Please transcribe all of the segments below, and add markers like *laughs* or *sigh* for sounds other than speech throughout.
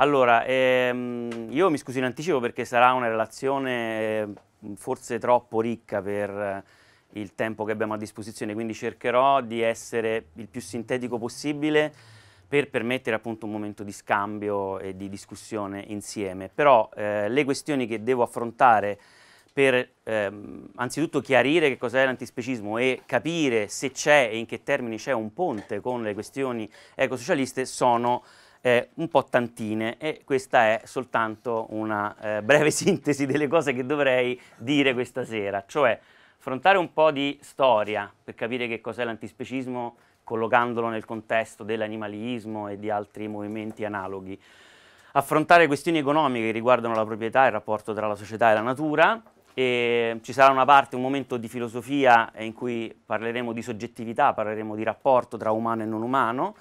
Allora, ehm, io mi scuso in anticipo perché sarà una relazione ehm, forse troppo ricca per eh, il tempo che abbiamo a disposizione, quindi cercherò di essere il più sintetico possibile per permettere appunto un momento di scambio e di discussione insieme. Però eh, le questioni che devo affrontare per ehm, anzitutto chiarire che cos'è l'antispecismo e capire se c'è e in che termini c'è un ponte con le questioni ecosocialiste sono eh, un po' tantine e questa è soltanto una eh, breve *laughs* sintesi delle cose che dovrei dire questa sera, cioè affrontare un po' di storia per capire che cos'è l'antispecismo collocandolo nel contesto dell'animalismo e di altri movimenti analoghi. Affrontare questioni economiche che riguardano la proprietà e il rapporto tra la società e la natura, e ci sarà una parte, un momento di filosofia in cui parleremo di soggettività, parleremo di rapporto tra umano e non umano,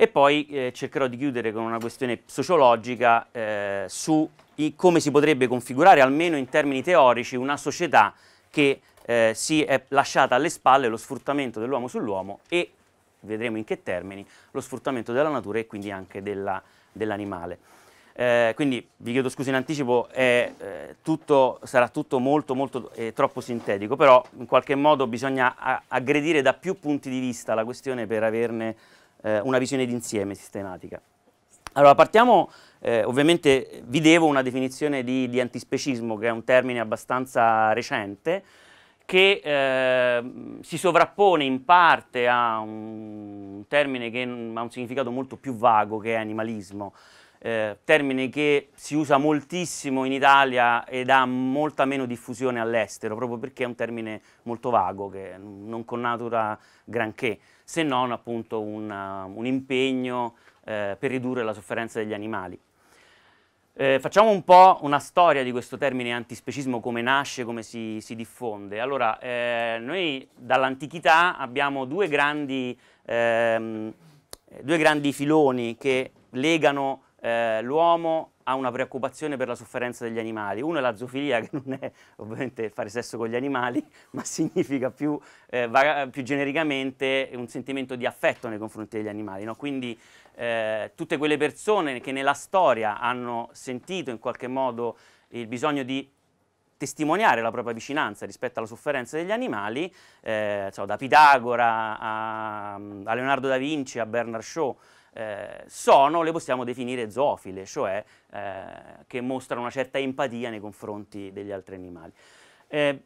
e poi eh, cercherò di chiudere con una questione sociologica eh, su come si potrebbe configurare, almeno in termini teorici, una società che eh, si è lasciata alle spalle lo sfruttamento dell'uomo sull'uomo e, vedremo in che termini, lo sfruttamento della natura e quindi anche dell'animale. Dell eh, quindi vi chiedo scusa in anticipo, è, eh, tutto, sarà tutto molto, molto eh, troppo sintetico, però in qualche modo bisogna aggredire da più punti di vista la questione per averne eh, una visione d'insieme sistematica. Allora partiamo, eh, ovviamente vi devo una definizione di, di, antispecismo che è un termine abbastanza recente che eh, si sovrappone in parte a un termine che ha un significato molto più vago che è animalismo, eh, termine che si usa moltissimo in Italia ed ha molta meno diffusione all'estero proprio perché è un termine molto vago che non connatura granché se non appunto una, um, un impegno eh, per ridurre la sofferenza degli animali. Eh, facciamo un po' una storia di questo termine antispecismo, come nasce, come si, si diffonde. Allora, eh, noi dall'antichità abbiamo due grandi, ehm, due grandi filoni che legano eh, l'uomo ha una preoccupazione per la sofferenza degli animali. Uno è la zoofilia, *laughs* che non è ovviamente fare sesso con gli animali, *laughs* ma significa più, eh, più genericamente un sentimento di affetto nei confronti degli animali. No? Quindi eh, tutte quelle persone che nella storia hanno sentito in qualche modo il bisogno di testimoniare la propria vicinanza rispetto alla sofferenza degli animali, eh, so, da Pitagora a, a Leonardo da Vinci a Bernard Shaw, eh, sono, le possiamo definire zoofile, cioè eh, che mostrano una certa empatia nei confronti degli altri animali. Eh,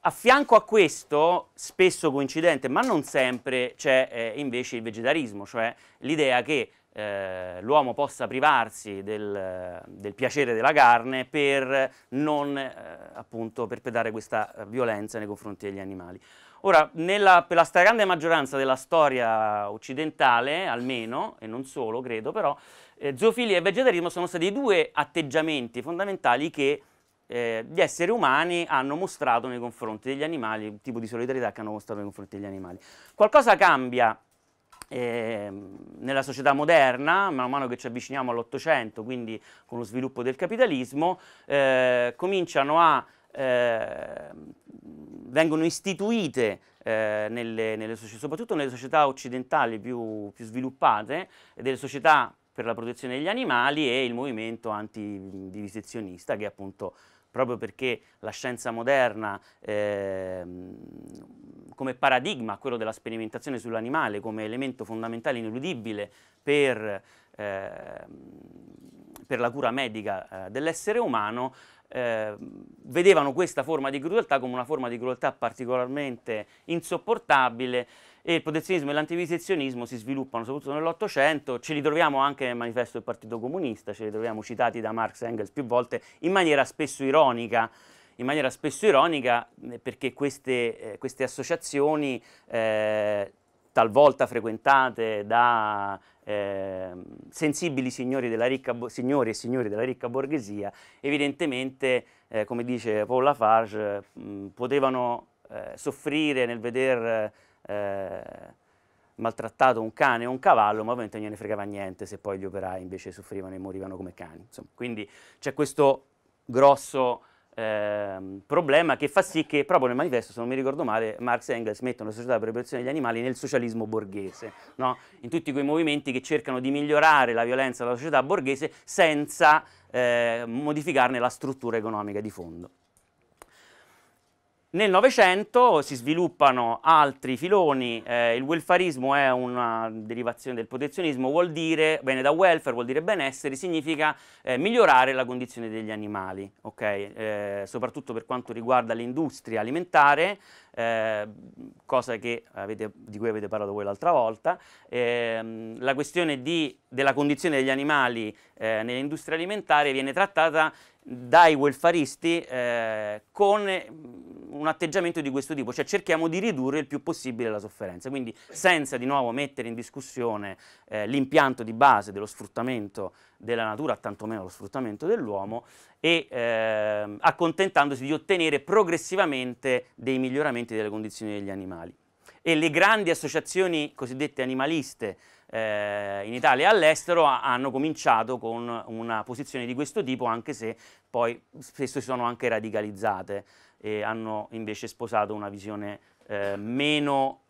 a fianco a questo, spesso coincidente, ma non sempre, c'è eh, invece il vegetarismo, cioè l'idea che eh, l'uomo possa privarsi del, del, piacere della carne per non eh, appunto perpetrare questa eh, violenza nei confronti degli animali. Ora, nella, per la stragrande maggioranza della storia occidentale, almeno, e non solo, credo però, eh, zoofilia e vegetarismo sono stati i due atteggiamenti fondamentali che eh, gli esseri umani hanno mostrato nei confronti degli animali, il tipo di solidarietà che hanno mostrato nei confronti degli animali. Qualcosa cambia eh, nella società moderna, man mano che ci avviciniamo all'Ottocento, quindi con lo sviluppo del capitalismo, eh, cominciano a eh, vengono istituite eh, nelle, nelle, soprattutto nelle società occidentali più, più sviluppate, delle società per la protezione degli animali e il movimento antivivisezionista che appunto proprio perché la scienza moderna eh, come paradigma, quello della sperimentazione sull'animale come elemento fondamentale ineludibile per, eh, per la cura medica eh, dell'essere umano, eh, vedevano questa forma di crudeltà come una forma di crudeltà particolarmente insopportabile e il protezionismo e l'antivisezionismo si sviluppano soprattutto nell'Ottocento, ce li troviamo anche nel manifesto del Partito Comunista, ce li troviamo citati da Marx e Engels più volte in maniera spesso ironica, in maniera spesso ironica eh, perché queste, eh, queste associazioni eh, talvolta frequentate da eh, sensibili signori, ricca, signori, e signori della ricca borghesia, evidentemente, eh, come dice Paul Lafarge, mh, mm, potevano eh, soffrire nel veder eh, maltrattato un cane o un cavallo, ma ovviamente non gliene fregava niente se poi gli operai invece soffrivano e morivano come cani. Insomma, quindi c'è questo grosso Ehm, problema che fa sì che proprio nel manifesto, se non mi ricordo male, Marx e Engels mettono la società per la protezione degli animali nel socialismo borghese, no? in tutti quei movimenti che cercano di migliorare la violenza della società borghese senza eh, modificarne la struttura economica di fondo. Nel Novecento si sviluppano altri filoni, eh, il welfarismo è una derivazione del protezionismo, vuol dire, bene da welfare, vuol dire benessere, significa eh, migliorare la condizione degli animali, okay? eh, soprattutto per quanto riguarda l'industria alimentare, eh, cosa avete, di cui avete parlato voi l'altra volta, ehm, la questione di, della condizione degli animali eh, nell'industria alimentare viene trattata dai welfaristi eh, con un atteggiamento di questo tipo, cioè cerchiamo di ridurre il più possibile la sofferenza, quindi senza di nuovo mettere in discussione eh, l'impianto di base dello sfruttamento della natura, tantomeno lo sfruttamento dell'uomo, e eh, accontentandosi di ottenere progressivamente dei miglioramenti delle condizioni degli animali. E le grandi associazioni cosiddette animaliste eh, in Italia e all'estero hanno cominciato con una posizione di questo tipo, anche se poi spesso si sono anche radicalizzate e hanno invece sposato una visione eh, meno,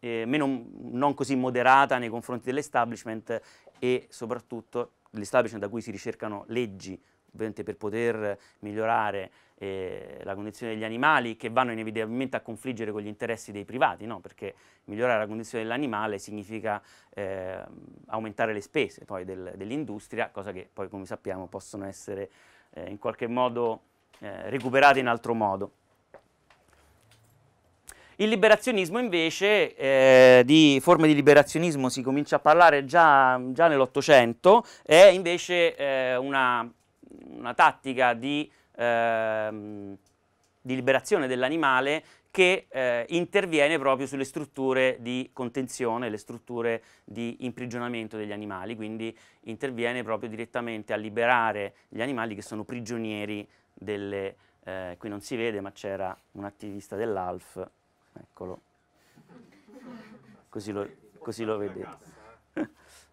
eh, meno, non così moderata nei confronti dell'establishment e soprattutto l'establishment da cui si ricercano leggi per poter migliorare eh, la condizione degli animali che vanno inevitabilmente a confliggere con gli interessi dei privati, no? perché migliorare la condizione dell'animale significa eh, aumentare le spese del, dell'industria, cosa che poi come sappiamo possono essere eh, in qualche modo eh, recuperate in altro modo. Il liberazionismo invece, eh, di forme di liberazionismo si comincia a parlare già, già nell'Ottocento, è invece eh, una, una, tattica di, eh, di liberazione dell'animale che eh, interviene proprio sulle strutture di contenzione, le strutture di imprigionamento degli animali, quindi interviene proprio direttamente a liberare gli animali che sono prigionieri delle, eh, qui non si vede ma c'era un attivista dell'ALF, eccolo, così lo, così lo vedete. *laughs*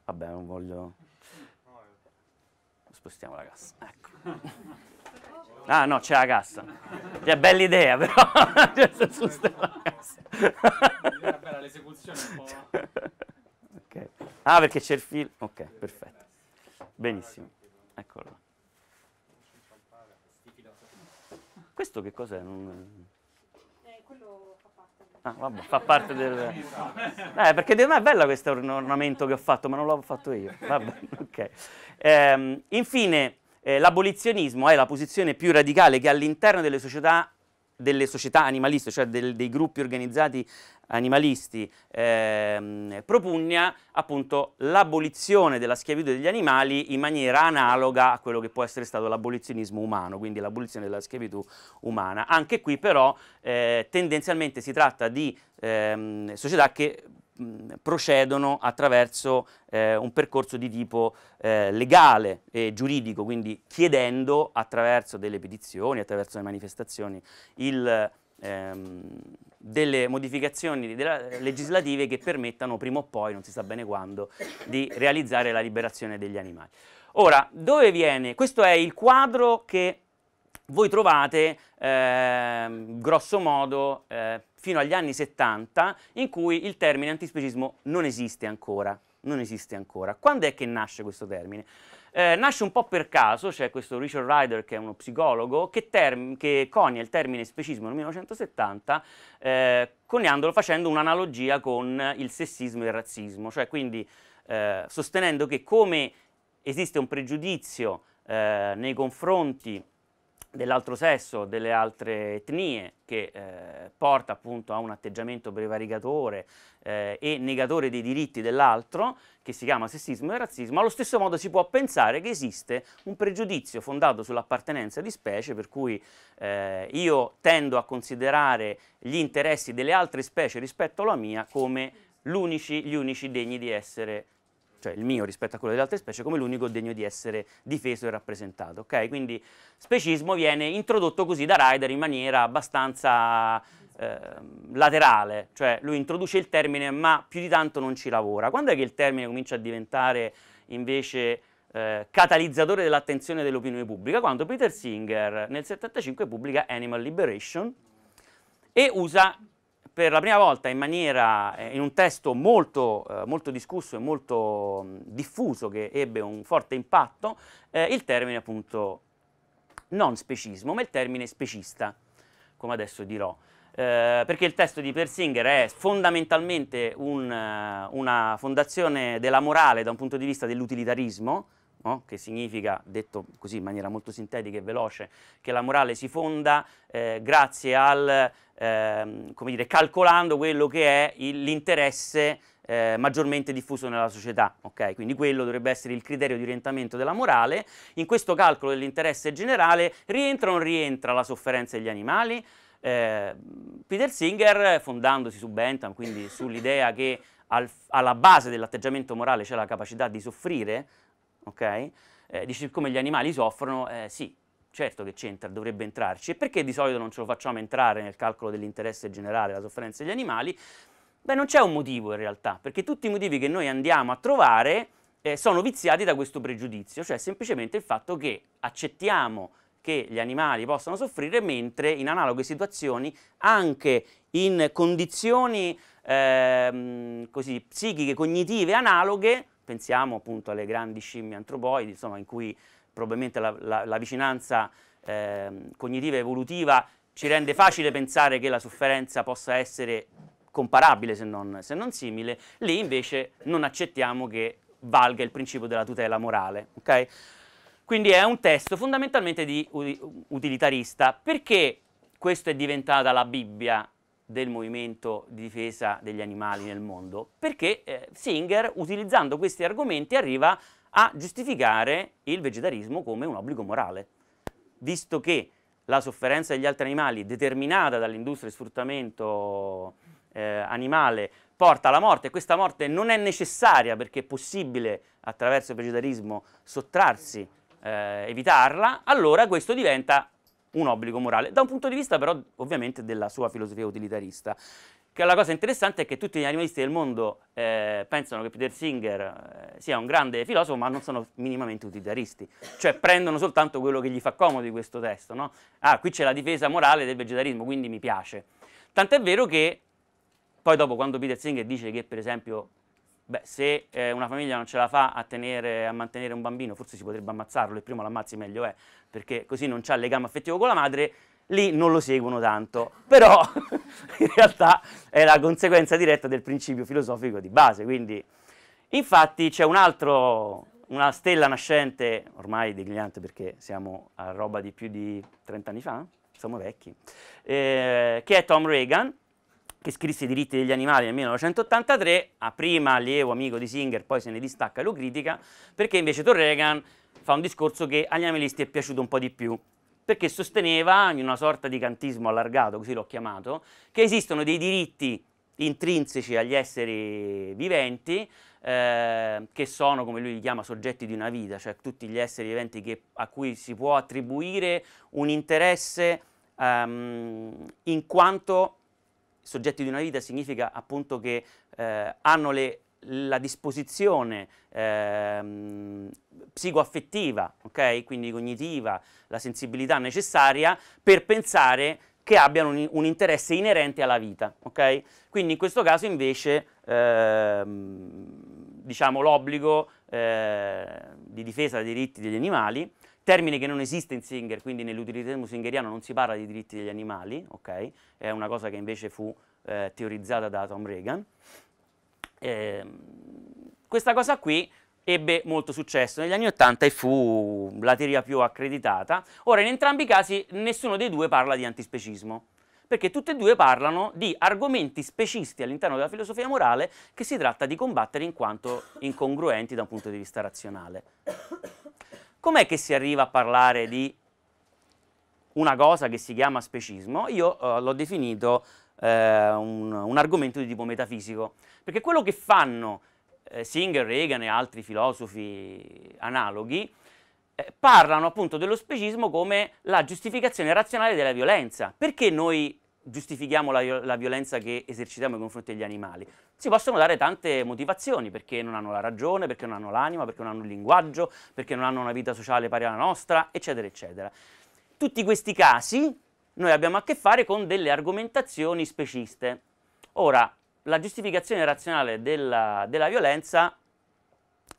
Vabbè, non voglio... Spostiamo la cassa, ecco. Ah no, c'è la cassa. Che cioè, bella idea però. *laughs* Cioè, Era bella l'esecuzione un po'. Ah, perché c'è il film. Ok, perfetto. Benissimo. Eccolo. Questo che cos'è? Non... Eh, quello fa parte. Del... Ah, vabbè, fa parte del... Eh, perché di me è bello questo ornamento che ho fatto, ma non l'ho fatto io. Vabbè, okay. eh, infine, eh, l'abolizionismo è la posizione più radicale che all'interno delle società delle società animaliste, cioè del, dei gruppi organizzati animalisti, ehm, propugna appunto l'abolizione della schiavitù degli animali in maniera analoga a quello che può essere stato l'abolizionismo umano, quindi l'abolizione della schiavitù umana. Anche qui però eh, tendenzialmente si tratta di ehm, società che procedono attraverso eh, un percorso di tipo eh, legale e giuridico, quindi chiedendo attraverso delle petizioni, attraverso le manifestazioni, il, ehm, delle modificazioni della, legislative che permettano prima o poi, non si sa bene quando, di realizzare la liberazione degli animali. Ora, dove viene? Questo è il quadro che voi trovate eh, grosso modo eh, fino agli anni 70 in cui il termine antispecismo non esiste ancora. Non esiste ancora. Quando è che nasce questo termine? Eh, nasce un po' per caso, c'è questo Richard Ryder che è uno psicologo che, che conia il termine specismo nel 1970 eh, coniandolo facendo un'analogia con il sessismo e il razzismo, cioè quindi eh, sostenendo che come esiste un pregiudizio eh, nei confronti dell'altro sesso, delle altre etnie, che eh, porta appunto a un atteggiamento prevaricatore eh, e negatore dei diritti dell'altro, che si chiama sessismo e razzismo, allo stesso modo si può pensare che esiste un pregiudizio fondato sull'appartenenza di specie, per cui eh, io tendo a considerare gli interessi delle altre specie rispetto alla mia come unici, gli unici degni di essere cioè il mio rispetto a quello delle altre specie, come l'unico degno di essere difeso e rappresentato. Okay? Quindi specismo viene introdotto così da Ryder in maniera abbastanza eh, laterale, cioè lui introduce il termine ma più di tanto non ci lavora. Quando è che il termine comincia a diventare invece eh, catalizzatore dell'attenzione dell'opinione pubblica? Quando Peter Singer nel 1975 pubblica Animal Liberation e usa per la prima volta in maniera, eh, in un testo molto, eh, molto discusso e molto mm, diffuso che ebbe un forte impatto, eh, il termine appunto non specismo, ma il termine specista, come adesso dirò. Eh, perché il testo di Persinger è fondamentalmente un, una fondazione della morale da un punto di vista dell'utilitarismo, no? che significa, detto così in maniera molto sintetica e veloce, che la morale si fonda eh, grazie al, ehm, come dire, calcolando quello che è l'interesse eh, maggiormente diffuso nella società, ok? Quindi quello dovrebbe essere il criterio di orientamento della morale. In questo calcolo dell'interesse generale rientra o non rientra la sofferenza degli animali? Eh, Peter Singer, fondandosi su Bentham, quindi *laughs* sull'idea che al, alla base dell'atteggiamento morale c'è la capacità di soffrire, ok? Eh, dici, siccome gli animali soffrono, eh, sì, certo che c'entra, dovrebbe entrarci. E perché di solito non ce lo facciamo entrare nel calcolo dell'interesse generale, la sofferenza degli animali? Beh, non c'è un motivo in realtà, perché tutti i motivi che noi andiamo a trovare eh, sono viziati da questo pregiudizio, cioè semplicemente il fatto che accettiamo che gli animali possano soffrire, mentre in analoghe situazioni, anche in condizioni ehm, così, psichiche, cognitive, analoghe, Pensiamo appunto alle grandi scimmie antropoidi, insomma, in cui probabilmente la, la, la vicinanza eh, cognitiva evolutiva ci rende facile pensare che la sofferenza possa essere comparabile se non, se non simile, lì invece non accettiamo che valga il principio della tutela morale. Okay? Quindi è un testo fondamentalmente di utilitarista. Perché questo è diventata la Bibbia del movimento di difesa degli animali nel mondo, perché eh, Singer, utilizzando questi argomenti, arriva a giustificare il vegetarismo come un obbligo morale, visto che la sofferenza degli altri animali determinata dall'industria di sfruttamento eh, animale porta alla morte e questa morte non è necessaria perché è possibile attraverso il vegetarismo sottrarsi, eh, evitarla, allora questo diventa un obbligo morale, da un punto di vista però ovviamente della sua filosofia utilitarista. Che la cosa interessante è che tutti gli animalisti del mondo eh, pensano che Peter Singer eh, sia un grande filosofo, ma non sono minimamente utilitaristi, cioè prendono soltanto quello che gli fa comodo di questo testo. No? Ah, qui c'è la difesa morale del vegetarismo, quindi mi piace. Tant'è vero che poi dopo quando Peter Singer dice che per esempio Beh, se eh, una famiglia non ce la fa a, tenere, a, mantenere un bambino, forse si potrebbe ammazzarlo e prima lo ammazzi meglio è, perché così non c'ha legame affettivo con la madre, lì non lo seguono tanto. Però *laughs* in realtà è la conseguenza diretta del principio filosofico di base. Quindi, infatti, c'è un altro, una stella nascente, ormai declinante perché siamo a roba di più di 30 anni fa, eh, siamo vecchi, eh, che è Tom Reagan, che scrisse i diritti degli animali nel 1983, a prima allievo amico di Singer, poi se ne distacca e lo critica, perché invece Torregan fa un discorso che agli animalisti è piaciuto un po' di più, perché sosteneva, in una sorta di cantismo allargato, così l'ho chiamato, che esistono dei diritti intrinseci agli esseri viventi, eh, che sono, come lui li chiama, soggetti di una vita, cioè tutti gli esseri viventi che, a cui si può attribuire un interesse ehm, in quanto soggetti di una vita significa appunto che eh, hanno le, la disposizione ehm, psicoaffettiva, okay? quindi cognitiva, la sensibilità necessaria per pensare che abbiano un, un interesse inerente alla vita. Okay? Quindi in questo caso invece ehm, diciamo l'obbligo eh, di difesa dei diritti degli animali termine che non esiste in Singer, quindi nell'utilitarismo singeriano non si parla di diritti degli animali, ok? è una cosa che invece fu eh, teorizzata da Tom Reagan. Eh, questa cosa qui ebbe molto successo negli anni 80 e fu la teoria più accreditata. Ora, in entrambi i casi, nessuno dei due parla di antispecismo, perché tutti e due parlano di argomenti specisti all'interno della filosofia morale che si tratta di combattere in quanto incongruenti da un punto di vista razionale. Com'è che si arriva a parlare di una cosa che si chiama specismo? Io eh, l'ho definito eh, un, un, argomento di tipo metafisico, perché quello che fanno eh, Singer, Reagan e altri filosofi analoghi eh, parlano appunto dello specismo come la giustificazione razionale della violenza. Perché noi giustifichiamo la, la, violenza che esercitiamo nei confronti degli animali. Si possono dare tante motivazioni, perché non hanno la ragione, perché non hanno l'anima, perché non hanno il linguaggio, perché non hanno una vita sociale pari alla nostra, eccetera, eccetera. Tutti questi casi noi abbiamo a che fare con delle argomentazioni speciste. Ora, la giustificazione razionale della, della violenza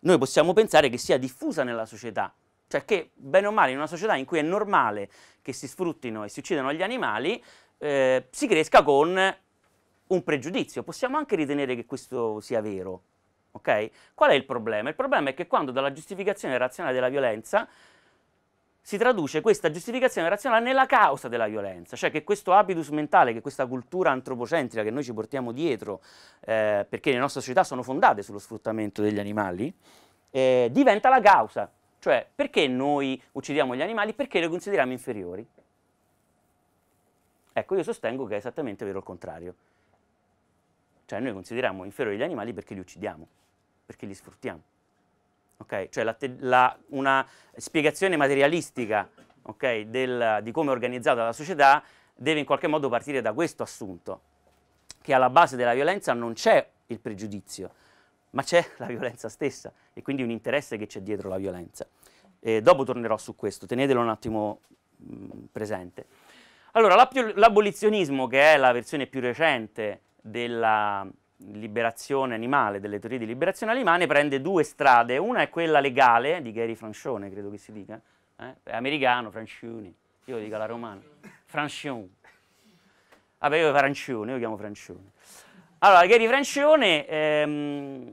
noi possiamo pensare che sia diffusa nella società, cioè che bene o male in una società in cui è normale che si sfruttino e si uccidano gli animali, eh, si cresca con un pregiudizio. Possiamo anche ritenere che questo sia vero. Okay? Qual è il problema? Il problema è che quando dalla giustificazione razionale della violenza si traduce questa giustificazione razionale nella causa della violenza, cioè che questo habitus mentale, che questa cultura antropocentrica che noi ci portiamo dietro, eh, perché le nostre società sono fondate sullo sfruttamento degli animali, eh, diventa la causa, cioè perché noi uccidiamo gli animali, perché li consideriamo inferiori. Ecco, io sostengo che è esattamente vero il contrario. Cioè noi consideriamo inferiori gli animali perché li uccidiamo, perché li sfruttiamo. Okay? Cioè la la, una spiegazione materialistica okay, del, di come è organizzata la società deve in qualche modo partire da questo assunto, che alla base della violenza non c'è il pregiudizio, ma c'è la violenza stessa e quindi un interesse che c'è dietro la violenza. E dopo tornerò su questo, tenetelo un attimo mh, presente. Allora, l'abolizionismo, che è la versione più recente della liberazione animale, delle teorie di liberazione animale, prende due strade. Una è quella legale, di Gary Francione, credo che si dica, eh? americano, Francioni, io dico la romana, Francione. Vabbè, io Francione, io chiamo Francione. Allora, Gary Francione, ehm,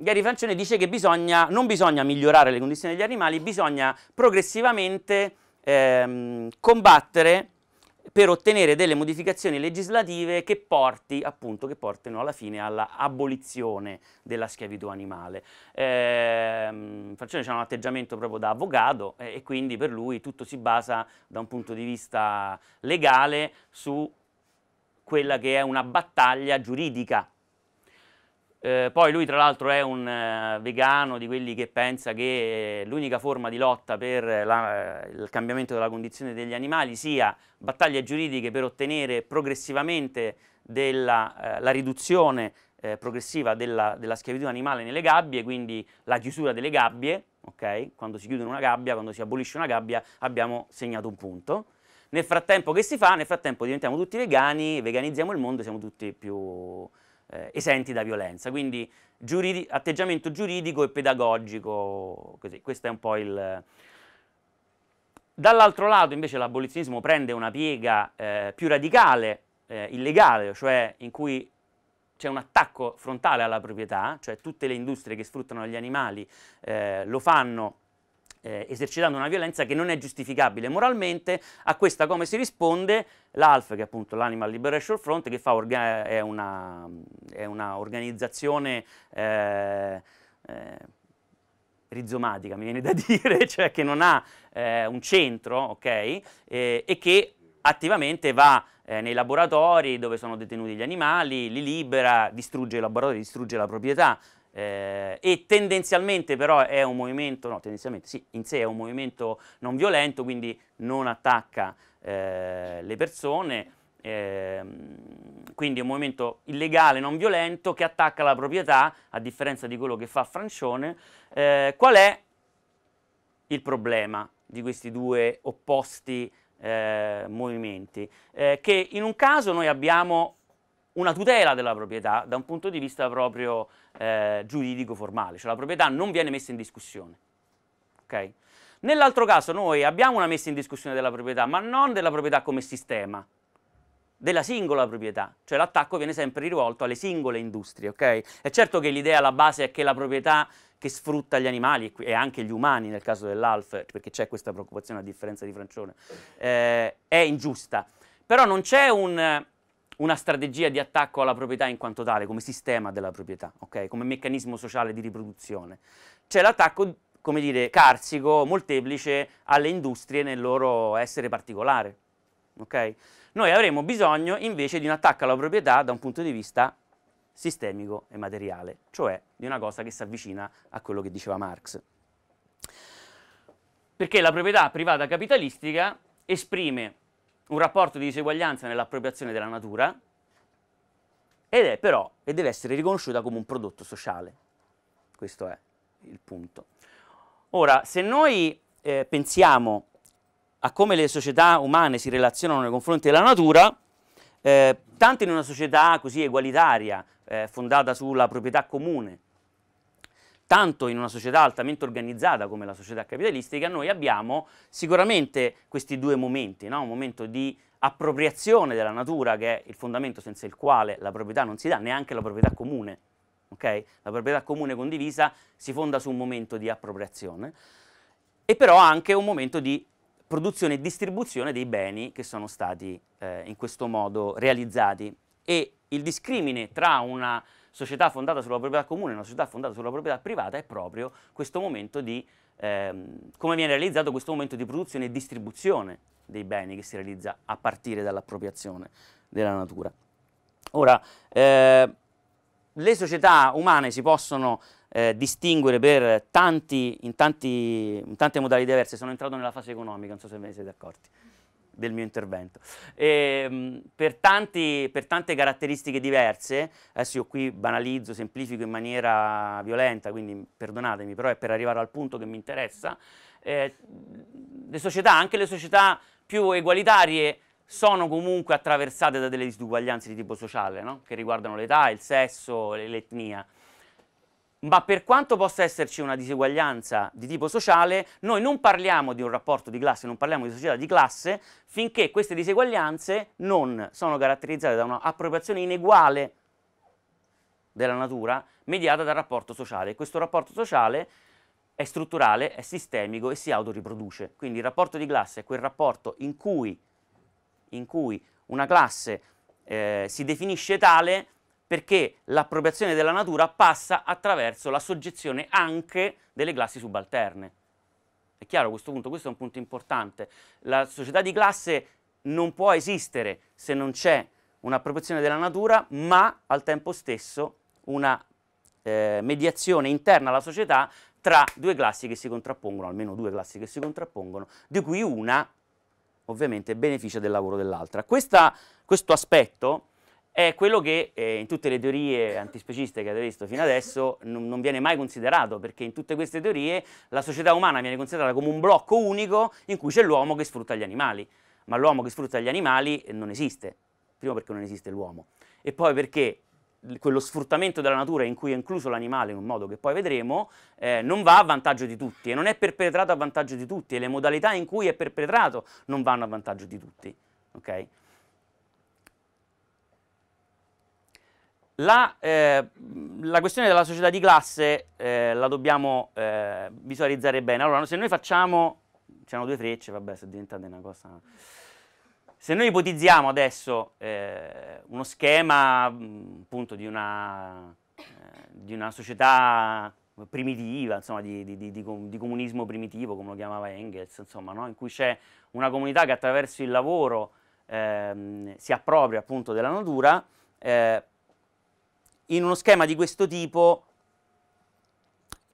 Gary Francione dice che bisogna, non bisogna migliorare le condizioni degli animali, bisogna progressivamente ehm, combattere per ottenere delle modificazioni legislative che, porti, appunto, che portino alla fine all'abolizione della schiavitù animale. Eh, Francione ha un atteggiamento proprio da avvocato eh, e quindi per lui tutto si basa da un punto di vista legale su quella che è una battaglia giuridica eh, poi lui tra l'altro è un eh, vegano di quelli che pensa che eh, l'unica forma di lotta per la, eh, il cambiamento della condizione degli animali sia battaglie giuridiche per ottenere progressivamente della, eh, la riduzione eh, progressiva della, della, schiavitù animale nelle gabbie, quindi la chiusura delle gabbie, okay? quando si chiude una gabbia, quando si abolisce una gabbia abbiamo segnato un punto. Nel frattempo che si fa? Nel frattempo diventiamo tutti vegani, veganizziamo il mondo, siamo tutti più eh, esenti da violenza. Quindi giuridi atteggiamento giuridico e pedagogico, così. questo è un po' il... Dall'altro lato invece l'abolizionismo prende una piega eh, più radicale, eh, illegale, cioè in cui c'è un attacco frontale alla proprietà, cioè tutte le industrie che sfruttano gli animali eh, lo fanno eh, esercitando una violenza che non è giustificabile moralmente, a questa come si risponde l'ALF, che è appunto l'Animal Liberation Front, che è una, è, una, organizzazione eh, eh, rizomatica, mi viene da *laughs* dire, cioè che non ha eh, un centro, ok, e che attivamente va eh, nei laboratori dove sono detenuti gli animali, li libera, distrugge i laboratori, distrugge la proprietà eh, e tendenzialmente però è un movimento, no tendenzialmente sì, in sé è un movimento non violento, quindi non attacca eh, le persone, eh, quindi è un movimento illegale, non violento, che attacca la proprietà, a differenza di quello che fa Francione. Eh, qual è il problema di questi due opposti eh, movimenti? Eh, che in un caso noi abbiamo una tutela della proprietà da un punto di vista proprio eh, giuridico-formale, cioè la proprietà non viene messa in discussione. Okay? Nell'altro caso noi abbiamo una messa in discussione della proprietà, ma non della proprietà come sistema, della singola proprietà, cioè l'attacco viene sempre rivolto alle singole industrie, ok? È certo che l'idea alla base è che la proprietà che sfrutta gli animali e anche gli umani nel caso dell'ALF, perché c'è questa preoccupazione a differenza di Francione, eh, è ingiusta, però non c'è un una strategia di attacco alla proprietà in quanto tale, come sistema della proprietà, okay? come meccanismo sociale di riproduzione. C'è l'attacco, come dire, carsico, molteplice alle industrie nel loro essere particolare. Okay? Noi avremo bisogno invece di un attacco alla proprietà da un punto di vista sistemico e materiale, cioè di una cosa che si avvicina a quello che diceva Marx. Perché la proprietà privata capitalistica esprime un rapporto di diseguaglianza nell'appropriazione della natura ed è però e deve essere riconosciuta come un prodotto sociale. Questo è il punto. Ora, se noi eh, pensiamo a come le società umane si relazionano nei confronti della natura, eh, tanto in una società così egualitaria, eh, fondata sulla proprietà comune, tanto in una società altamente organizzata come la società capitalistica, noi abbiamo sicuramente questi due momenti, no? un momento di appropriazione della natura che è il fondamento senza il quale la proprietà non si dà, neanche la proprietà comune. Okay? La proprietà comune condivisa si fonda su un momento di appropriazione e però anche un momento di produzione e distribuzione dei beni che sono stati eh, in questo modo realizzati e il discrimine tra una società fondata sulla proprietà comune e una società fondata sulla proprietà privata è proprio questo momento di, ehm, come viene realizzato questo momento di produzione e distribuzione dei beni che si realizza a partire dall'appropriazione della natura. Ora, eh, le società umane si possono eh, distinguere tanti, in, tanti, in, tante modalità diverse, sono entrato nella fase economica, non so se ve ne siete accorti del mio intervento. E, ehm, per, tanti, per, tante caratteristiche diverse, adesso io qui banalizzo, semplifico in maniera violenta, quindi perdonatemi, però è per arrivare al punto che mi interessa, eh, le società, anche le società più egualitarie, sono comunque attraversate da delle disuguaglianze di tipo sociale, no? che riguardano l'età, il sesso, l'etnia. Ma per quanto possa esserci una diseguaglianza di tipo sociale, noi non parliamo di un rapporto di classe, non parliamo di società di classe, finché queste diseguaglianze non sono caratterizzate da un'appropriazione ineguale della natura mediata dal rapporto sociale. Questo rapporto sociale è strutturale, è sistemico e si autoriproduce. Quindi il rapporto di classe è quel rapporto in cui, in cui una classe eh, si definisce tale perché l'appropriazione della natura passa attraverso la soggezione anche delle classi subalterne. È chiaro questo punto, questo è un punto importante. La società di classe non può esistere se non c'è un'appropriazione della natura, ma al tempo stesso una eh, mediazione interna alla società tra due classi che si contrappongono, almeno due classi che si contrappongono, di cui una ovviamente beneficia del lavoro dell'altra. questo aspetto è quello che eh, in tutte le teorie antispeciste che avete visto fino adesso non, non viene mai considerato, perché in tutte queste teorie la società umana viene considerata come un blocco unico in cui c'è l'uomo che sfrutta gli animali, ma l'uomo che sfrutta gli animali eh, non esiste, prima perché non esiste l'uomo e poi perché quello sfruttamento della natura in cui è incluso l'animale in un modo che poi vedremo, eh, non va a vantaggio di tutti e non è perpetrato a vantaggio di tutti e le modalità in cui è perpetrato non vanno a vantaggio di tutti. Okay? La, eh, la, questione della società di classe eh, la dobbiamo eh, visualizzare bene. Allora, se noi facciamo... C'erano due frecce, vabbè, sono diventate una cosa... Se noi ipotizziamo adesso eh, uno schema appunto di una, eh, di una società primitiva, insomma, di, di, di, comunismo primitivo, come lo chiamava Engels, insomma, no? in cui c'è una comunità che attraverso il lavoro ehm, si appropria appunto della natura, eh, in uno schema di questo tipo,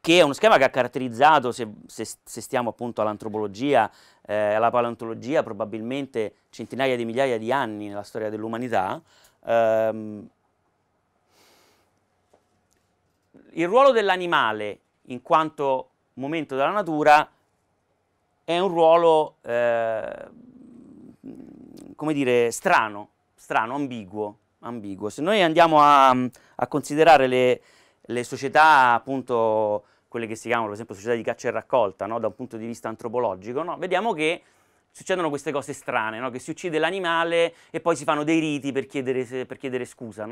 che è uno schema che ha caratterizzato, se, se, se stiamo appunto all'antropologia, eh, alla paleontologia, probabilmente centinaia di migliaia di anni nella storia dell'umanità, ehm, il ruolo dell'animale in quanto momento della natura è un ruolo, eh, come dire, strano, strano, ambiguo ambiguo. Se noi andiamo a, a considerare le, le, società, appunto, quelle che si chiamano per esempio società di caccia e raccolta, no? da un punto di vista antropologico, no? vediamo che succedono queste cose strane, no? che si uccide l'animale e poi si fanno dei riti per chiedere, per chiedere scusa.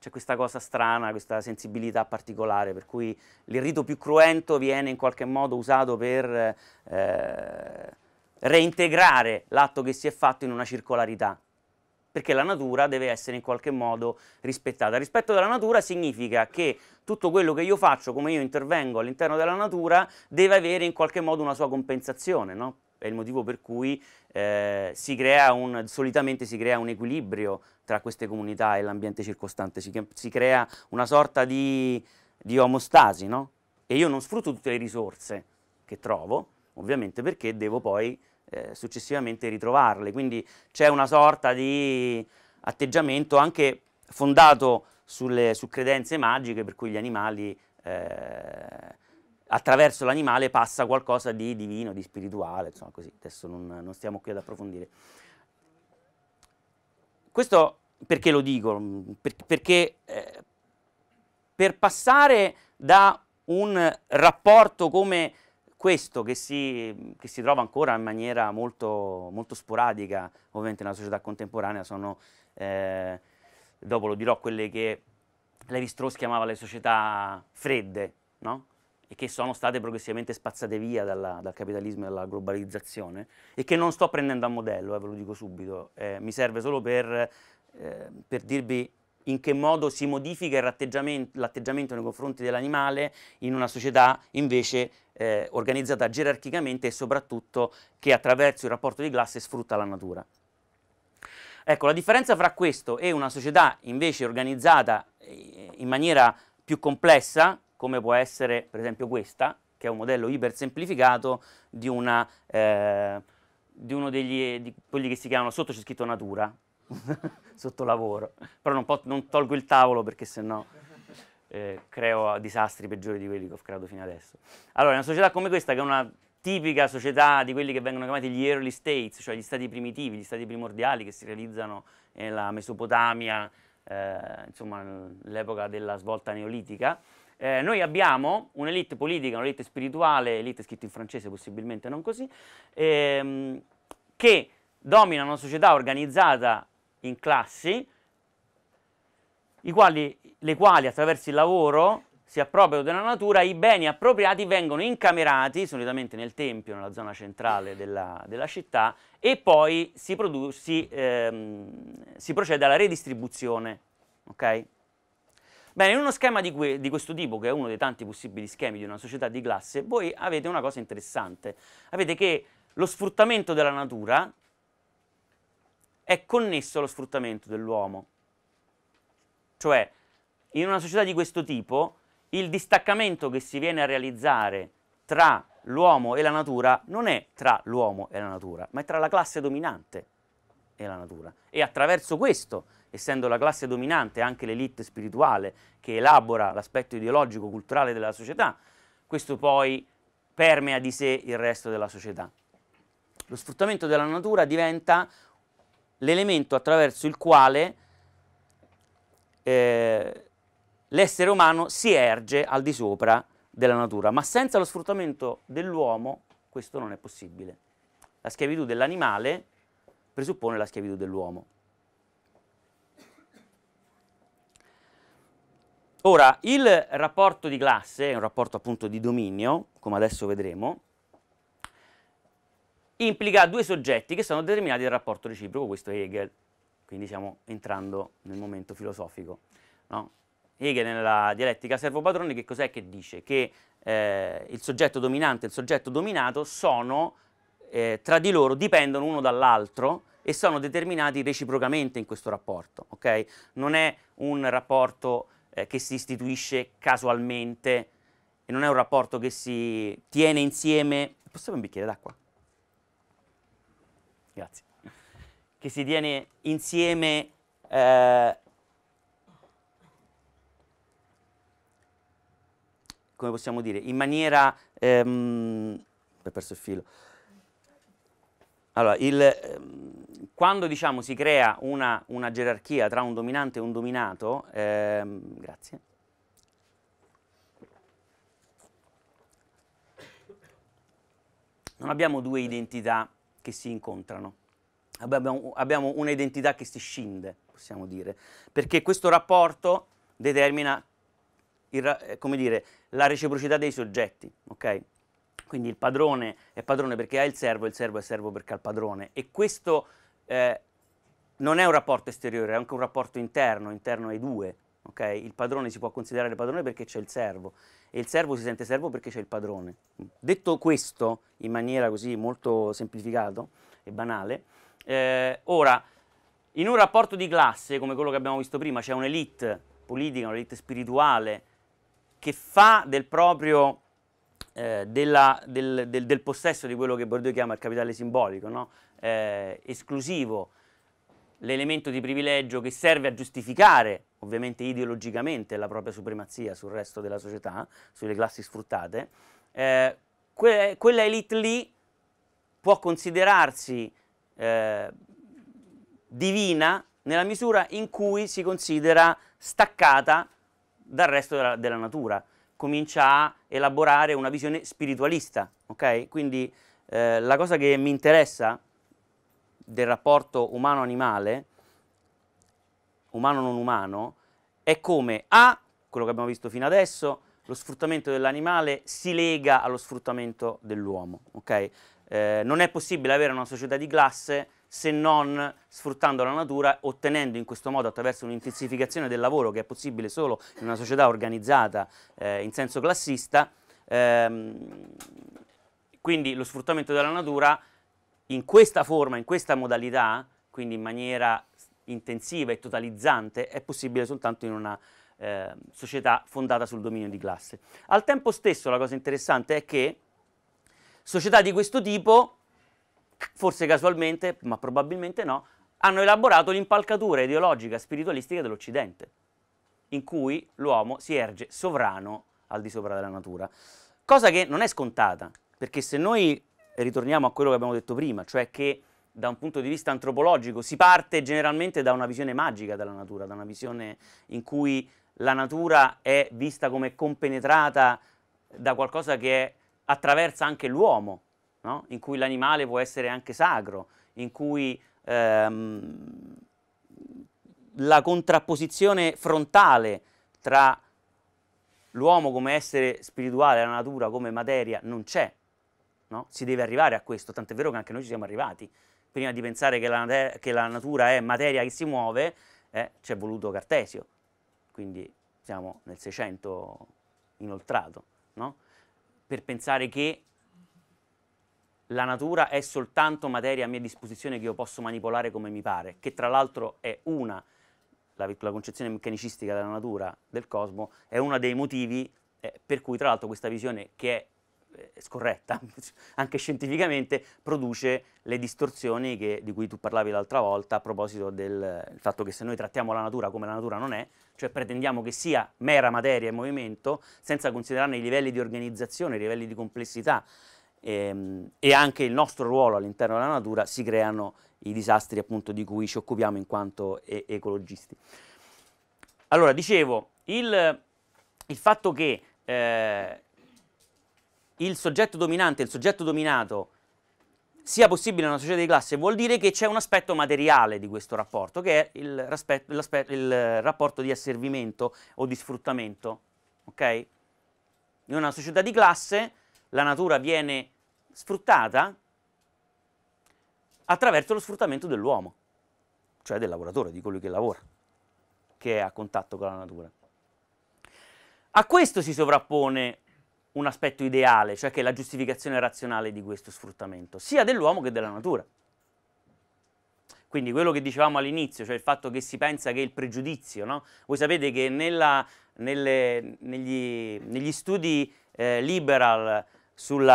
C'è questa cosa strana, questa sensibilità particolare, per cui il rito più cruento viene in qualche modo usato per eh, reintegrare l'atto che si è fatto in una circolarità perché la natura deve essere in qualche modo rispettata. Rispetto della natura significa che tutto quello che io faccio, come io intervengo all'interno della natura, deve avere in qualche modo una sua compensazione, no? È il motivo per cui eh, si crea un, solitamente si crea un equilibrio tra queste comunità e l'ambiente circostante, si, si, crea una sorta di, di omostasi, no? E io non sfrutto tutte le risorse che trovo, ovviamente perché devo poi eh, successivamente ritrovarle. Quindi c'è una sorta di atteggiamento anche fondato sulle, su credenze magiche per cui gli animali, eh, attraverso l'animale passa qualcosa di divino, di spirituale, insomma così, adesso non, non stiamo qui ad approfondire. Questo perché lo dico? Per, perché eh, per passare da un rapporto come questo che si, che si, trova ancora in maniera molto, molto, sporadica ovviamente nella società contemporanea sono, eh, dopo lo dirò, quelle che Levi-Strauss chiamava le società fredde, no? e che sono state progressivamente spazzate via dalla, dal capitalismo e dalla globalizzazione e che non sto prendendo a modello, eh, ve lo dico subito, eh, mi serve solo per, eh, per dirvi in che modo si modifica l'atteggiamento nei confronti dell'animale in una società invece eh, organizzata gerarchicamente e soprattutto che attraverso il rapporto di classe sfrutta la natura. Ecco, la differenza fra questo e una società invece organizzata eh, in maniera più complessa, come può essere per esempio questa, che è un modello ipersemplificato di, una, eh, di uno degli, di quelli che si chiamano sotto c'è scritto natura, *laughs* sotto lavoro, però non, non, tolgo il tavolo perché sennò eh, creo disastri peggiori di quelli che ho creato fino adesso. Allora, una società come questa, che è una tipica società di quelli che vengono chiamati gli early states, cioè gli stati primitivi, gli stati primordiali che si realizzano nella Mesopotamia, eh, insomma, l'epoca della svolta neolitica, eh, noi abbiamo un'elite politica, un'elite spirituale, elite scritta in francese possibilmente non così, ehm, che domina una società organizzata in classi, quali, le quali attraverso il lavoro si appropriano della natura, i beni appropriati vengono incamerati, solitamente nel tempio, nella zona centrale della, della città, e poi si, si, ehm, si, procede alla redistribuzione. Okay? Bene, in uno schema di, que di questo tipo, che è uno dei tanti possibili schemi di una società di classe, voi avete una cosa interessante. Avete che lo sfruttamento della natura è connesso allo sfruttamento dell'uomo. Cioè, in una società di questo tipo, il distaccamento che si viene a realizzare tra l'uomo e la natura non è tra l'uomo e la natura, ma è tra la classe dominante e la natura. E attraverso questo, essendo la classe dominante anche l'elite spirituale che elabora l'aspetto ideologico, culturale della società, questo poi permea di sé il resto della società. Lo sfruttamento della natura diventa l'elemento attraverso il quale eh, l'essere umano si erge al di sopra della natura, ma senza lo sfruttamento dell'uomo questo non è possibile. La schiavitù dell'animale presuppone la schiavitù dell'uomo. Ora, il rapporto di classe è un rapporto appunto di dominio, come adesso vedremo, implica due soggetti che sono determinati dal rapporto reciproco, questo è Hegel, quindi stiamo entrando nel momento filosofico. No? Hegel nella dialettica servo-padrone che cos'è che dice? Che eh, il soggetto dominante e il soggetto dominato sono eh, tra di loro, dipendono uno dall'altro e sono determinati reciprocamente in questo rapporto, okay? Non è un rapporto eh, che si istituisce casualmente e non è un rapporto che si tiene insieme... Possiamo un bicchiere d'acqua? Grazie. Che si tiene insieme eh, come possiamo dire, in maniera ehm, ho perso il filo. Allora, il, ehm, quando diciamo si crea una, una, gerarchia tra un dominante e un dominato, ehm, grazie. Non abbiamo due identità che si incontrano. Abbiamo, abbiamo un'identità che si scinde, possiamo dire, perché questo rapporto determina il, eh, dire, la reciprocità dei soggetti, okay? Quindi il padrone è padrone perché ha il servo, il servo è servo perché ha il padrone. E questo eh, non è un rapporto esteriore, è anche un rapporto interno, interno ai due. Okay? Il padrone si può considerare padrone perché c'è il servo e il servo si sente servo perché c'è il padrone. Detto questo, in maniera così molto semplificata e banale, eh, ora, in un rapporto di classe, come quello che abbiamo visto prima, c'è un'elite politica, un'elite spirituale, che fa del proprio, eh, della, del, del, del, possesso di quello che Bordeaux chiama il capitale simbolico, no? eh, esclusivo, l'elemento di privilegio che serve a giustificare, ovviamente ideologicamente, la propria supremazia sul resto della società, sulle classi sfruttate, eh, que- quella elite lì può considerarsi eh, divina nella misura in cui si considera staccata dal resto della, della natura, comincia a elaborare una visione spiritualista, ok? Quindi eh, la cosa che mi interessa del rapporto umano-animale, umano-non umano, è come A, quello che abbiamo visto fino adesso, lo sfruttamento dell'animale si lega allo sfruttamento dell'uomo. Okay? Eh, non è possibile avere una società di classe se non sfruttando la natura, ottenendo in questo modo attraverso un'intensificazione del lavoro che è possibile solo in una società organizzata eh, in senso classista, ehm, quindi lo sfruttamento della natura in questa forma, in questa modalità, quindi in maniera intensiva e totalizzante, è possibile soltanto in una eh, società fondata sul dominio di classe. Al tempo stesso la cosa interessante è che società di questo tipo, forse casualmente, ma probabilmente no, hanno elaborato l'impalcatura ideologica spiritualistica dell'Occidente, in cui l'uomo si erge sovrano al di sopra della natura, cosa che non è scontata, perché se noi ritorniamo a quello che abbiamo detto prima, cioè che da un punto di vista antropologico si parte generalmente da una visione magica della natura, da una visione in cui la natura è vista come compenetrata da qualcosa che attraversa anche l'uomo, no? in cui l'animale può essere anche sacro, in cui ehm, la contrapposizione frontale tra l'uomo come essere spirituale e la natura come materia non c'è, No? Si deve arrivare a questo, tant'è vero che anche noi ci siamo arrivati. Prima di pensare che la, che la natura è materia che si muove, eh, ci è voluto Cartesio. Quindi siamo nel 600 inoltrato, no? per pensare che la natura è soltanto materia a mia disposizione che io posso manipolare come mi pare, che tra l'altro è una, la, la concezione meccanicistica della natura, del cosmo, è uno dei motivi eh, per cui tra l'altro questa visione che è eh, scorretta, *laughs* anche scientificamente, produce le distorsioni che, di cui tu parlavi l'altra volta a proposito del fatto che se noi trattiamo la natura come la natura non è, cioè pretendiamo che sia mera materia in movimento, senza considerarne i livelli di organizzazione, i livelli di complessità ehm, e anche il nostro ruolo all'interno della natura, si creano i disastri appunto di cui ci occupiamo in quanto e- ecologisti. Allora, dicevo, il, il fatto che eh, il soggetto dominante e il soggetto dominato sia possibile in una società di classe vuol dire che c'è un aspetto materiale di questo rapporto, che è il, il rapporto di asservimento o di sfruttamento. Okay? In una società di classe la natura viene sfruttata attraverso lo sfruttamento dell'uomo, cioè del lavoratore, di colui che lavora, che è a contatto con la natura. A questo si sovrappone un aspetto ideale, cioè che è la giustificazione razionale di questo sfruttamento, sia dell'uomo che della natura. Quindi quello che dicevamo all'inizio, cioè il fatto che si pensa che il pregiudizio, no? voi sapete che nella, nelle, negli, negli, studi eh, liberal sui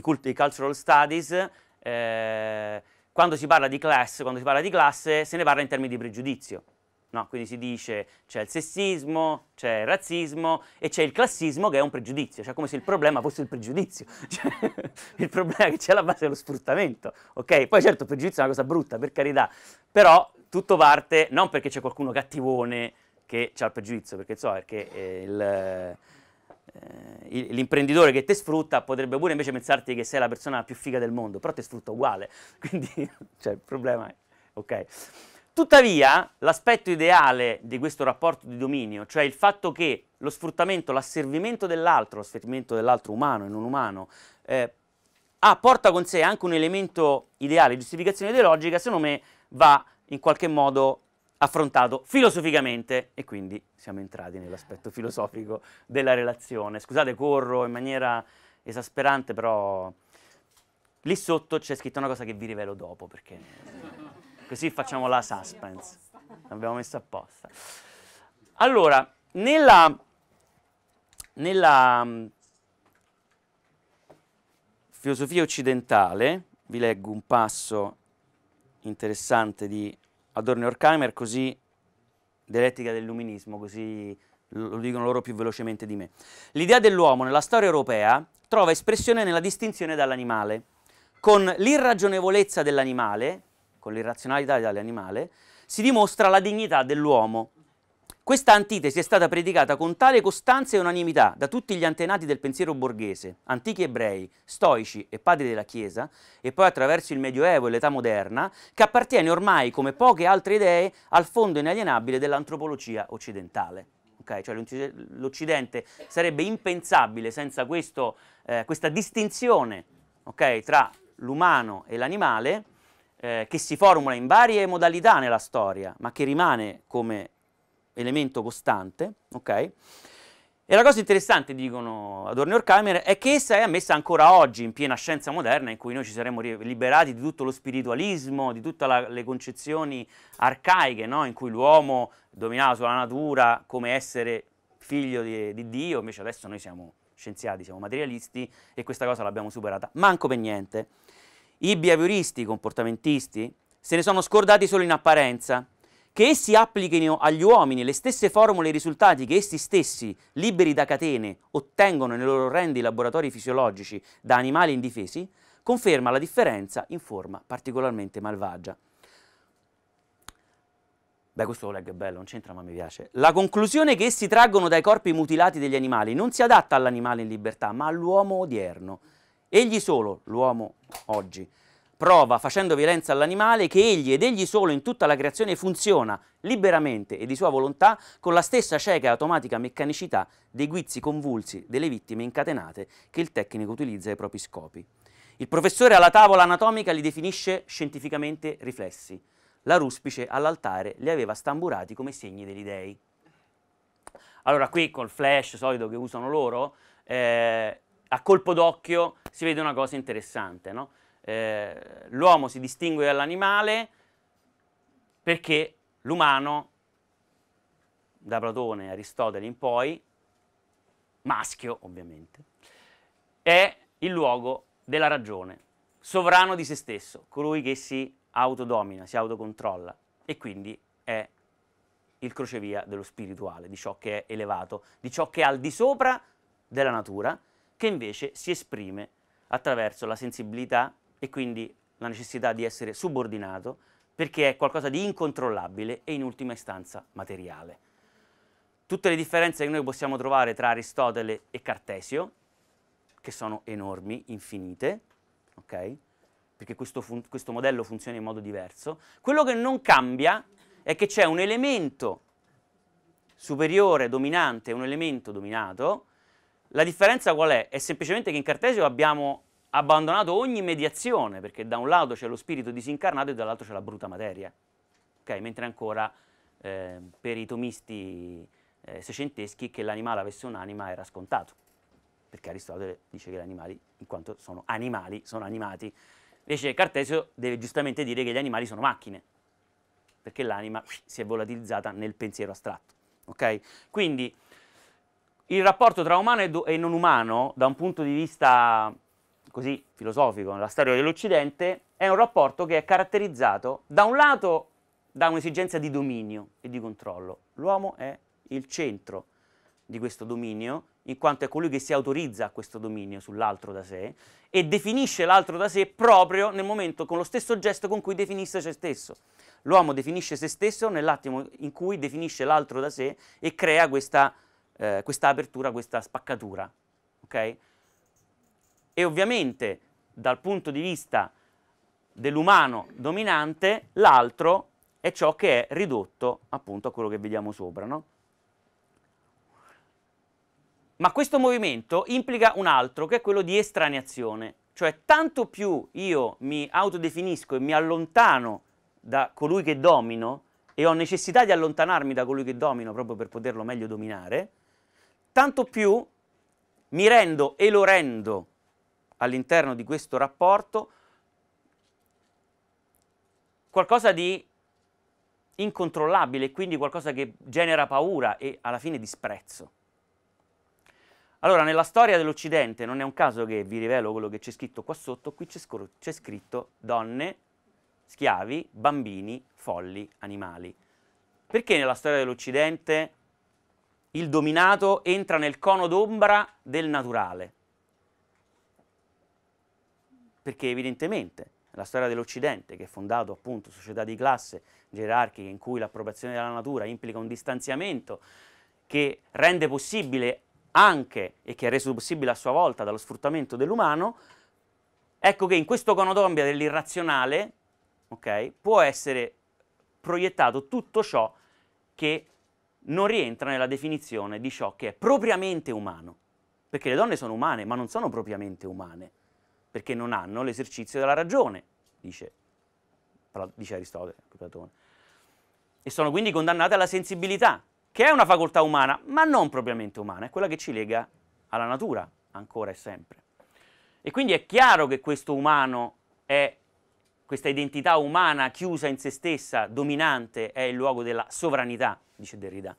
cultural studies, eh, quando si parla di class, quando si parla di classe, se ne parla in termini di pregiudizio. No, quindi si dice c'è il sessismo, c'è il razzismo e c'è il classismo che è un pregiudizio, cioè come se il problema fosse il pregiudizio, *laughs* cioè, il problema è che c'è la base dello sfruttamento, ok? Poi certo il pregiudizio è una cosa brutta, per carità, però tutto parte non perché c'è qualcuno cattivone che ha il pregiudizio, perché so, perché eh, il, eh, l'imprenditore che ti sfrutta potrebbe pure invece pensarti che sei la persona più figa del mondo, però ti sfrutta uguale, *laughs* quindi cioè, il problema è, ok? Tuttavia, l'aspetto ideale di questo rapporto di dominio, cioè il fatto che lo sfruttamento, l'asservimento dell'altro, lo sfruttamento dell'altro umano e non umano, eh, ah, porta con sé anche un elemento ideale, giustificazione ideologica, secondo me va in qualche modo affrontato filosoficamente e quindi siamo entrati nell'aspetto filosofico della relazione. Scusate, corro in maniera esasperante, però lì sotto c'è scritta una cosa che vi rivelo dopo perché... Così facciamo la suspense. L'abbiamo messa apposta. Allora, nella, nella mm, filosofia occidentale, vi leggo un passo interessante di Adorno e Horkheimer, così dialettica dell'illuminismo, così lo dicono loro più velocemente di me. L'idea dell'uomo nella storia europea trova espressione nella distinzione dall'animale, con l'irragionevolezza dell'animale con l'irrazionalità dell'animale, si dimostra la dignità dell'uomo. Questa antitesi è stata predicata con tale costanza e unanimità da tutti gli antenati del pensiero borghese, antichi ebrei, stoici e padri della Chiesa, e poi attraverso il Medioevo e l'età moderna, che appartiene ormai, come poche altre idee, al fondo inalienabile dell'antropologia occidentale. Okay? Cioè, L'Occidente sarebbe impensabile senza questo, eh, questa distinzione okay, tra l'umano e l'animale, eh, che si formula in varie modalità nella storia, ma che rimane come elemento costante, ok? E la cosa interessante, dicono Adorno e Horkheimer, è che essa è ammessa ancora oggi in piena scienza moderna, in cui noi ci saremmo liberati di tutto lo spiritualismo, di tutte le concezioni arcaiche, no? in cui l'uomo dominava sulla natura come essere figlio di, di Dio, invece adesso noi siamo scienziati, siamo materialisti e questa cosa l'abbiamo superata, manco per niente i behavioristi, i comportamentisti, se ne sono scordati solo in apparenza, che essi applichino agli uomini le stesse formule e risultati che essi stessi, liberi da catene, ottengono nei loro orrendi laboratori fisiologici da animali indifesi, conferma la differenza in forma particolarmente malvagia. Beh, questo lo leggo è bello, non c'entra ma mi piace. La conclusione che essi traggono dai corpi mutilati degli animali non si adatta all'animale in libertà, ma all'uomo odierno, Egli solo, l'uomo oggi, prova facendo violenza all'animale che egli ed egli solo in tutta la creazione funziona liberamente e di sua volontà con la stessa cieca e automatica meccanicità dei guizzi convulsi delle vittime incatenate che il tecnico utilizza ai propri scopi. Il professore alla tavola anatomica li definisce scientificamente riflessi. La ruspice all'altare li aveva stamburati come segni degli dei. Allora qui col flash solito che usano loro, eh, a colpo d'occhio si vede una cosa interessante, no? eh, l'uomo si distingue dall'animale perché l'umano, da Platone, Aristotele in poi, maschio ovviamente, è il luogo della ragione, sovrano di se stesso, colui che si autodomina, si autocontrolla e quindi è il crocevia dello spirituale, di ciò che è elevato, di ciò che è al di sopra della natura che invece si esprime attraverso la sensibilità e quindi la necessità di essere subordinato perché è qualcosa di incontrollabile e in ultima istanza materiale. Tutte le differenze che noi possiamo trovare tra Aristotele e Cartesio, che sono enormi, infinite, okay? perché questo, fun- questo modello funziona in modo diverso, quello che non cambia è che c'è un elemento superiore, dominante, un elemento dominato, la differenza qual è? È semplicemente che in Cartesio abbiamo abbandonato ogni mediazione, perché da un lato c'è lo spirito disincarnato e dall'altro c'è la brutta materia. Okay? Mentre ancora eh, per i tomisti eh, secenteschi che l'animale avesse un'anima era scontato, perché Aristotele dice che gli animali, in quanto sono animali, sono animati. Invece Cartesio deve giustamente dire che gli animali sono macchine, perché l'anima si è volatilizzata nel pensiero astratto. Okay? Quindi il rapporto tra umano e non umano, da un punto di vista così filosofico, nella storia dell'Occidente, è un rapporto che è caratterizzato da un lato da un'esigenza di dominio e di controllo. L'uomo è il centro di questo dominio, in quanto è colui che si autorizza a questo dominio sull'altro da sé e definisce l'altro da sé proprio nel momento con lo stesso gesto con cui definisce se stesso. L'uomo definisce se stesso nell'attimo in cui definisce l'altro da sé e crea questa eh, questa apertura, questa spaccatura. Okay? E ovviamente dal punto di vista dell'umano dominante, l'altro è ciò che è ridotto appunto a quello che vediamo sopra. No? Ma questo movimento implica un altro, che è quello di estraneazione, cioè tanto più io mi autodefinisco e mi allontano da colui che domino e ho necessità di allontanarmi da colui che domino proprio per poterlo meglio dominare, Tanto più mi rendo e lo rendo all'interno di questo rapporto qualcosa di incontrollabile quindi qualcosa che genera paura e alla fine disprezzo. Allora, nella storia dell'Occidente non è un caso che vi rivelo quello che c'è scritto qua sotto, qui c'è, scr- c'è scritto donne, schiavi, bambini, folli, animali. Perché nella storia dell'Occidente il dominato entra nel cono d'ombra del naturale. Perché evidentemente la storia dell'Occidente, che è fondato appunto su società di classe gerarchiche in cui l'appropriazione della natura implica un distanziamento che rende possibile anche e che è reso possibile a sua volta dallo sfruttamento dell'umano, ecco che in questo cono d'ombra dell'irrazionale okay, può essere proiettato tutto ciò che non rientra nella definizione di ciò che è propriamente umano. Perché le donne sono umane, ma non sono propriamente umane, perché non hanno l'esercizio della ragione, dice, dice Aristotele, Platone. E sono quindi condannate alla sensibilità, che è una facoltà umana, ma non propriamente umana, è quella che ci lega alla natura, ancora e sempre. E quindi è chiaro che questo umano è questa identità umana chiusa in se stessa, dominante, è il luogo della sovranità, dice Derrida.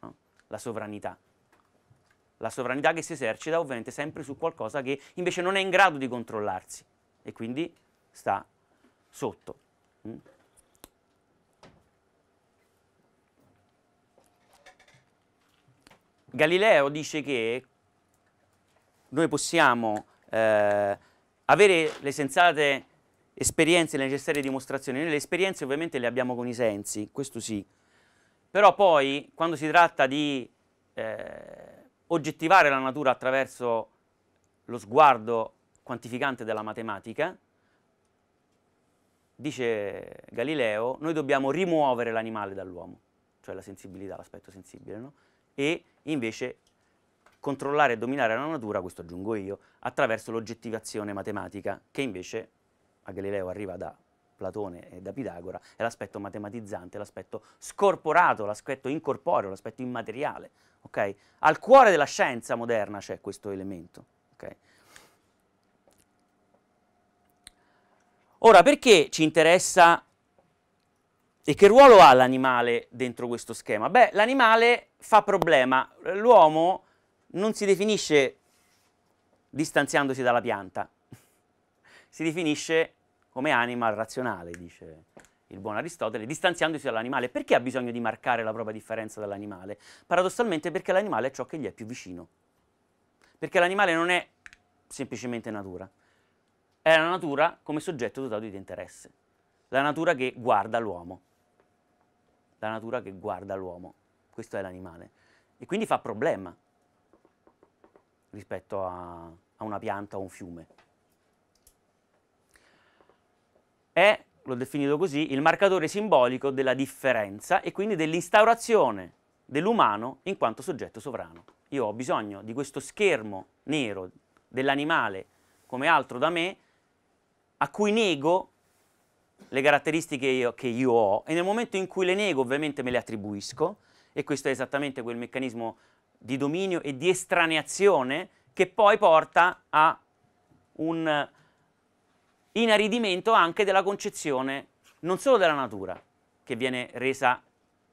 No? La sovranità. La sovranità che si esercita ovviamente sempre su qualcosa che invece non è in grado di controllarsi e quindi sta sotto. Mm? Galileo dice che noi possiamo eh, avere le sensate esperienze, le necessarie dimostrazioni. Noi le esperienze ovviamente le abbiamo con i sensi, questo sì, però poi quando si tratta di eh, oggettivare la natura attraverso lo sguardo quantificante della matematica, dice Galileo, noi dobbiamo rimuovere l'animale dall'uomo, cioè la sensibilità, l'aspetto sensibile, no? e invece controllare e dominare la natura, questo aggiungo io, attraverso l'oggettivazione matematica, che invece a Galileo arriva da Platone e da Pitagora, è l'aspetto matematizzante, l'aspetto scorporato, l'aspetto incorporeo, l'aspetto immateriale. Okay? Al cuore della scienza moderna c'è questo elemento. Okay? Ora, perché ci interessa e che ruolo ha l'animale dentro questo schema? Beh, l'animale fa problema, l'uomo non si definisce distanziandosi dalla pianta, *laughs* si definisce come anima razionale, dice il buon Aristotele, distanziandosi dall'animale. Perché ha bisogno di marcare la propria differenza dall'animale? Paradossalmente perché l'animale è ciò che gli è più vicino. Perché l'animale non è semplicemente natura, è la natura come soggetto dotato di interesse, la natura che guarda l'uomo. La natura che guarda l'uomo, questo è l'animale. E quindi fa problema rispetto a, a una pianta o un fiume. è, l'ho definito così, il marcatore simbolico della differenza e quindi dell'instaurazione dell'umano in quanto soggetto sovrano. Io ho bisogno di questo schermo nero dell'animale come altro da me, a cui nego le caratteristiche io, che io ho e nel momento in cui le nego ovviamente me le attribuisco e questo è esattamente quel meccanismo di dominio e di estraneazione che poi porta a un inaridimento anche della concezione non solo della natura, che viene resa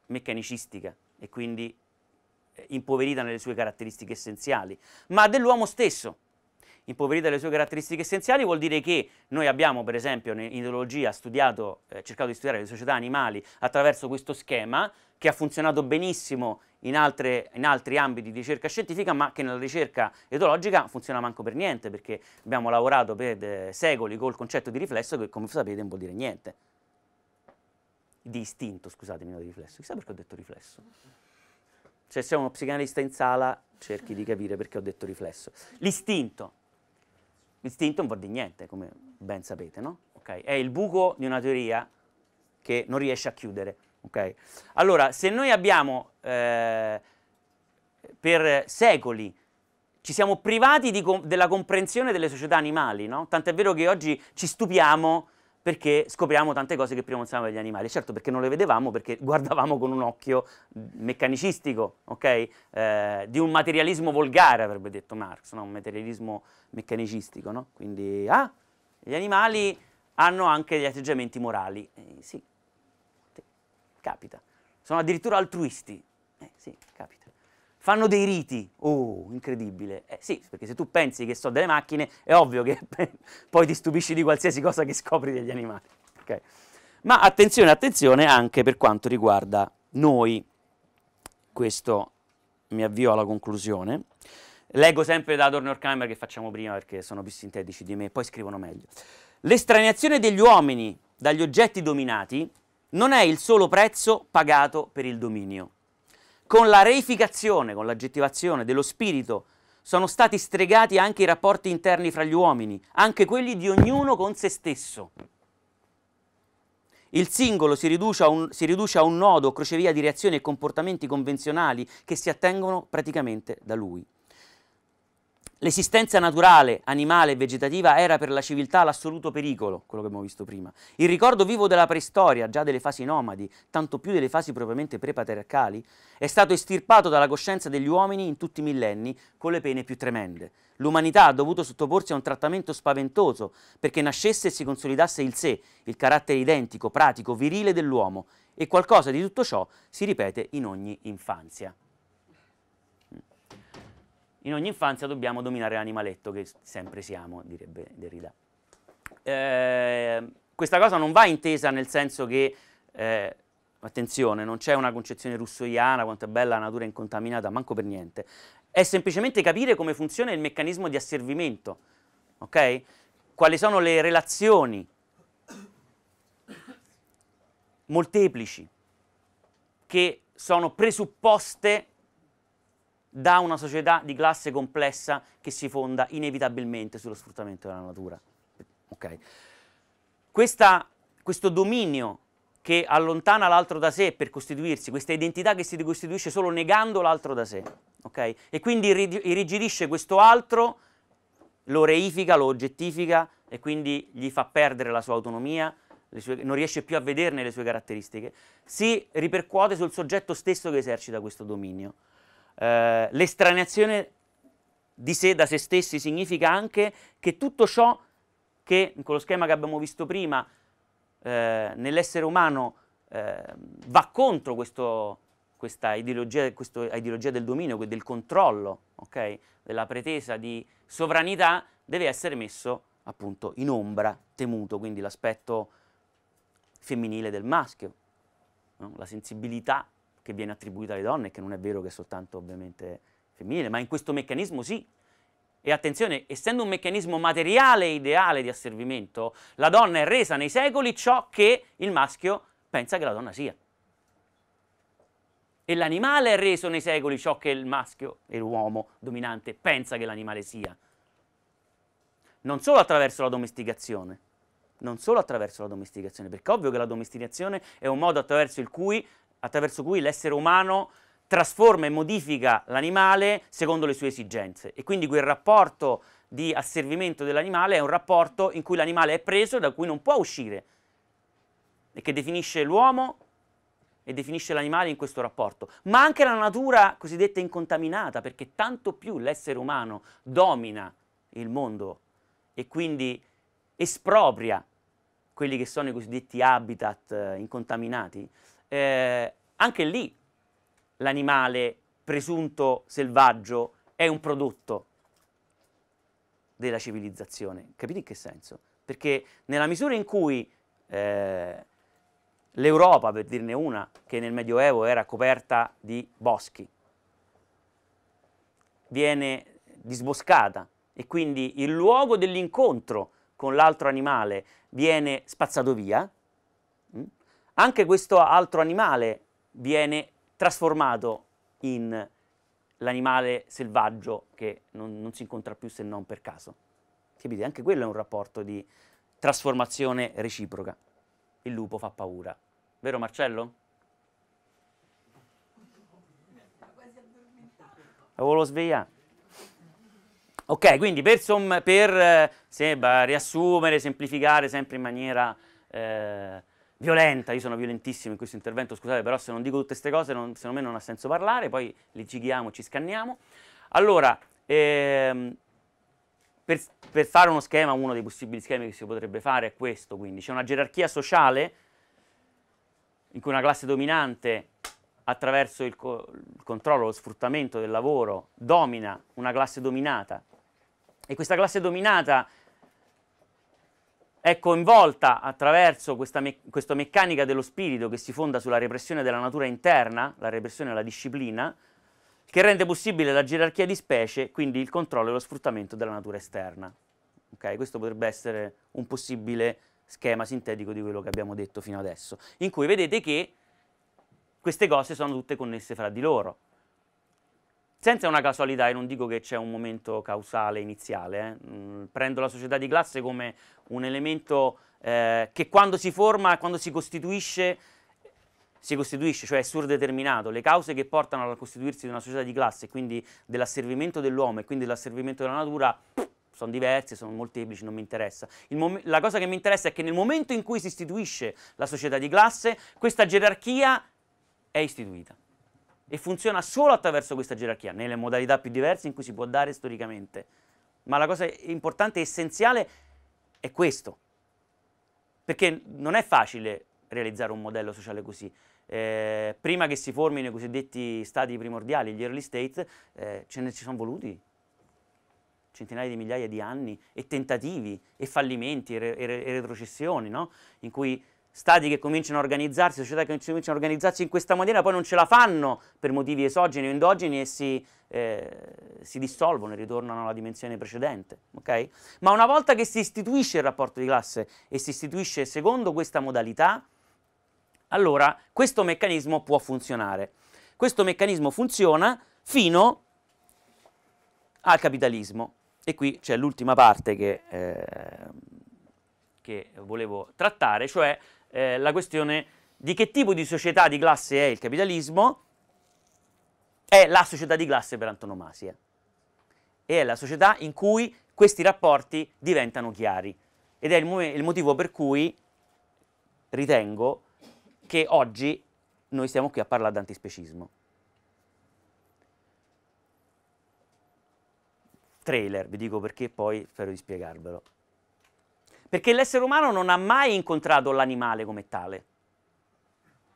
meccanicistica e quindi eh, impoverita nelle sue caratteristiche essenziali, ma dell'uomo stesso, impoverita le sue caratteristiche essenziali vuol dire che noi abbiamo per esempio in ideologia studiato, eh, cercato di studiare le società animali attraverso questo schema che ha funzionato benissimo in, altre, in, altri ambiti di ricerca scientifica, ma che nella ricerca etologica funziona manco per niente, perché abbiamo lavorato per eh, secoli col concetto di riflesso che, come sapete, non vuol dire niente. Di istinto, scusatemi, non di riflesso. Chissà perché ho detto riflesso. Se sei uno psicanalista in sala, cerchi di capire perché ho detto riflesso. L'istinto. L'istinto non vuol dire niente, come ben sapete, no? Okay? È il buco di una teoria che non riesce a chiudere. Okay? Allora, se noi abbiamo eh, per secoli ci siamo privati com della comprensione delle società animali, no? Tant'è vero che oggi ci stupiamo perché scopriamo tante cose che prima non sapevamo degli animali. Certo, perché non le vedevamo, perché *laughs* guardavamo con un occhio meccanicistico, okay? eh, di un materialismo volgare, avrebbe detto Marx, no? un materialismo meccanicistico, no? Quindi, ah, gli animali hanno anche degli atteggiamenti morali. Eh, sì, capita. Sono addirittura altruisti. Eh, sì, capita fanno dei riti. Oh, incredibile. Eh sì, perché se tu pensi che so delle macchine, è ovvio che *laughs* poi ti stupisci di qualsiasi cosa che scopri degli animali. Okay. Ma attenzione, attenzione anche per quanto riguarda noi. Questo mi avvio alla conclusione. Leggo sempre da Adorno Horkheimer che facciamo prima perché sono più sintetici di me, poi scrivono meglio. L'estraniazione degli uomini dagli oggetti dominati non è il solo prezzo pagato per il dominio con la reificazione, con l'aggettivazione dello spirito, sono stati stregati anche i rapporti interni fra gli uomini, anche quelli di ognuno con se stesso. Il singolo si riduce, un, si riduce a un nodo, crocevia di reazioni e comportamenti convenzionali che si attengono praticamente da lui. L'esistenza naturale, animale e vegetativa era per la civiltà l'assoluto pericolo, quello che abbiamo visto prima. Il ricordo vivo della preistoria, già delle fasi nomadi, tanto più delle fasi propriamente prepatriarcali, è stato estirpato dalla coscienza degli uomini in tutti i millenni con le pene più tremende. L'umanità ha dovuto sottoporsi a un trattamento spaventoso perché nascesse e si consolidasse il sé, il carattere identico, pratico, virile dell'uomo e qualcosa di tutto ciò si ripete in ogni infanzia in ogni infanzia dobbiamo dominare l'animaletto che sempre siamo, direbbe Derrida. Eh, questa cosa non va intesa nel senso che, eh, attenzione, non c'è una concezione russoiana, quanto è bella la natura incontaminata, manco per niente, è semplicemente capire come funziona il meccanismo di asservimento, ok? Quali sono le relazioni molteplici che sono presupposte da una società di classe complessa che si fonda inevitabilmente sullo sfruttamento della natura. Okay. Questa, questo dominio che allontana l'altro da sé per costituirsi, questa identità che si ricostituisce solo negando l'altro da sé, okay? e quindi irrigidisce questo altro, lo reifica, lo oggettifica e quindi gli fa perdere la sua autonomia, sue, non riesce più a vederne le sue caratteristiche, si ripercuote sul soggetto stesso che esercita questo dominio eh, l'estraneazione di sé da se stessi significa anche che tutto ciò che, con lo schema che abbiamo visto prima, eh, nell'essere umano eh, va contro questo, questa, ideologia, questa, ideologia, del dominio, del controllo, okay? della pretesa di sovranità, deve essere messo appunto in ombra, temuto, quindi l'aspetto femminile del maschio, no? la sensibilità che viene attribuita alle donne, che non è vero che è soltanto ovviamente femminile, ma in questo meccanismo sì. E attenzione, essendo un meccanismo materiale e ideale di asservimento, la donna è resa nei secoli ciò che il maschio pensa che la donna sia. E l'animale è reso nei secoli ciò che il maschio e l'uomo dominante pensa che l'animale sia. Non solo attraverso la domesticazione, non solo attraverso la domesticazione, perché è ovvio che la domesticazione è un modo attraverso il cui attraverso cui l'essere umano trasforma e modifica l'animale secondo le sue esigenze e quindi quel rapporto di asservimento dell'animale è un rapporto in cui l'animale è preso da cui non può uscire e che definisce l'uomo e definisce l'animale in questo rapporto, ma anche la natura cosiddetta incontaminata, perché tanto più l'essere umano domina il mondo e quindi espropria quelli che sono i cosiddetti habitat eh, incontaminati, eh, anche lì l'animale presunto selvaggio è un prodotto della civilizzazione. Capite in che senso? Perché nella misura in cui eh, l'Europa, per dirne una, che nel Medioevo era coperta di boschi, viene disboscata e quindi il luogo dell'incontro con l'altro animale viene spazzato via, anche questo altro animale viene trasformato in l'animale selvaggio che non, non, si incontra più se non per caso. Capite? Anche quello è un rapporto di trasformazione reciproca. Il lupo fa paura. Vero Marcello? Lo volevo svegliare. Ok, quindi per, per eh, se, bah, riassumere, semplificare sempre in maniera... Eh, violenta, io sono violentissimo in questo intervento, scusate, però se non dico tutte queste cose non, secondo me non ha senso parlare, poi li cighiamo, ci scanniamo. Allora, ehm, per, per, fare uno schema, uno dei possibili schemi che si potrebbe fare è questo, quindi c'è una gerarchia sociale in cui una classe dominante attraverso il, co il controllo, lo sfruttamento del lavoro, domina una classe dominata e questa classe dominata è coinvolta attraverso questa, me- questa meccanica dello spirito che si fonda sulla repressione della natura interna, la repressione e la disciplina, che rende possibile la gerarchia di specie, quindi il controllo e lo sfruttamento della natura esterna. Okay? Questo potrebbe essere un possibile schema sintetico di quello che abbiamo detto fino adesso, in cui vedete che queste cose sono tutte connesse fra di loro senza una casualità, e non dico che c'è un momento causale iniziale, eh. Mm, prendo la società di classe come un elemento eh, che quando si forma, quando si costituisce, si costituisce, cioè è surdeterminato. Le cause che portano al costituirsi di una società di classe, quindi dell'asservimento dell'uomo e quindi dell'asservimento della natura, sono diverse, sono molteplici, non mi interessa. la cosa che mi interessa è che nel momento in cui si istituisce la società di classe, questa gerarchia è istituita e funziona solo attraverso questa gerarchia, nelle modalità più diverse in cui si può dare storicamente. Ma la cosa importante e essenziale è questo, perché non è facile realizzare un modello sociale così. Eh, prima che si formino i cosiddetti stati primordiali, gli early states, eh, ce ne ci sono voluti centinaia di migliaia di anni e tentativi e fallimenti e, re, e retrocessioni, no? in cui stati che cominciano a organizzarsi, società che cominciano a organizzarsi in questa maniera, poi non ce la fanno per motivi esogeni o endogeni e si, eh, si dissolvono e ritornano alla dimensione precedente. Okay? Ma una volta che si istituisce il rapporto di classe e si istituisce secondo questa modalità, allora questo meccanismo può funzionare. Questo meccanismo funziona fino al capitalismo. E qui c'è l'ultima parte che... Eh, che volevo trattare, cioè eh, la questione di che tipo di società di classe è il capitalismo, è la società di classe per antonomasia. E è la società in cui questi rapporti diventano chiari. Ed è il, mo- il motivo per cui ritengo che oggi noi stiamo qui a parlare d'antispecismo. Trailer, vi dico perché poi spero di spiegarvelo. Perché l'essere umano non ha mai incontrato l'animale come tale.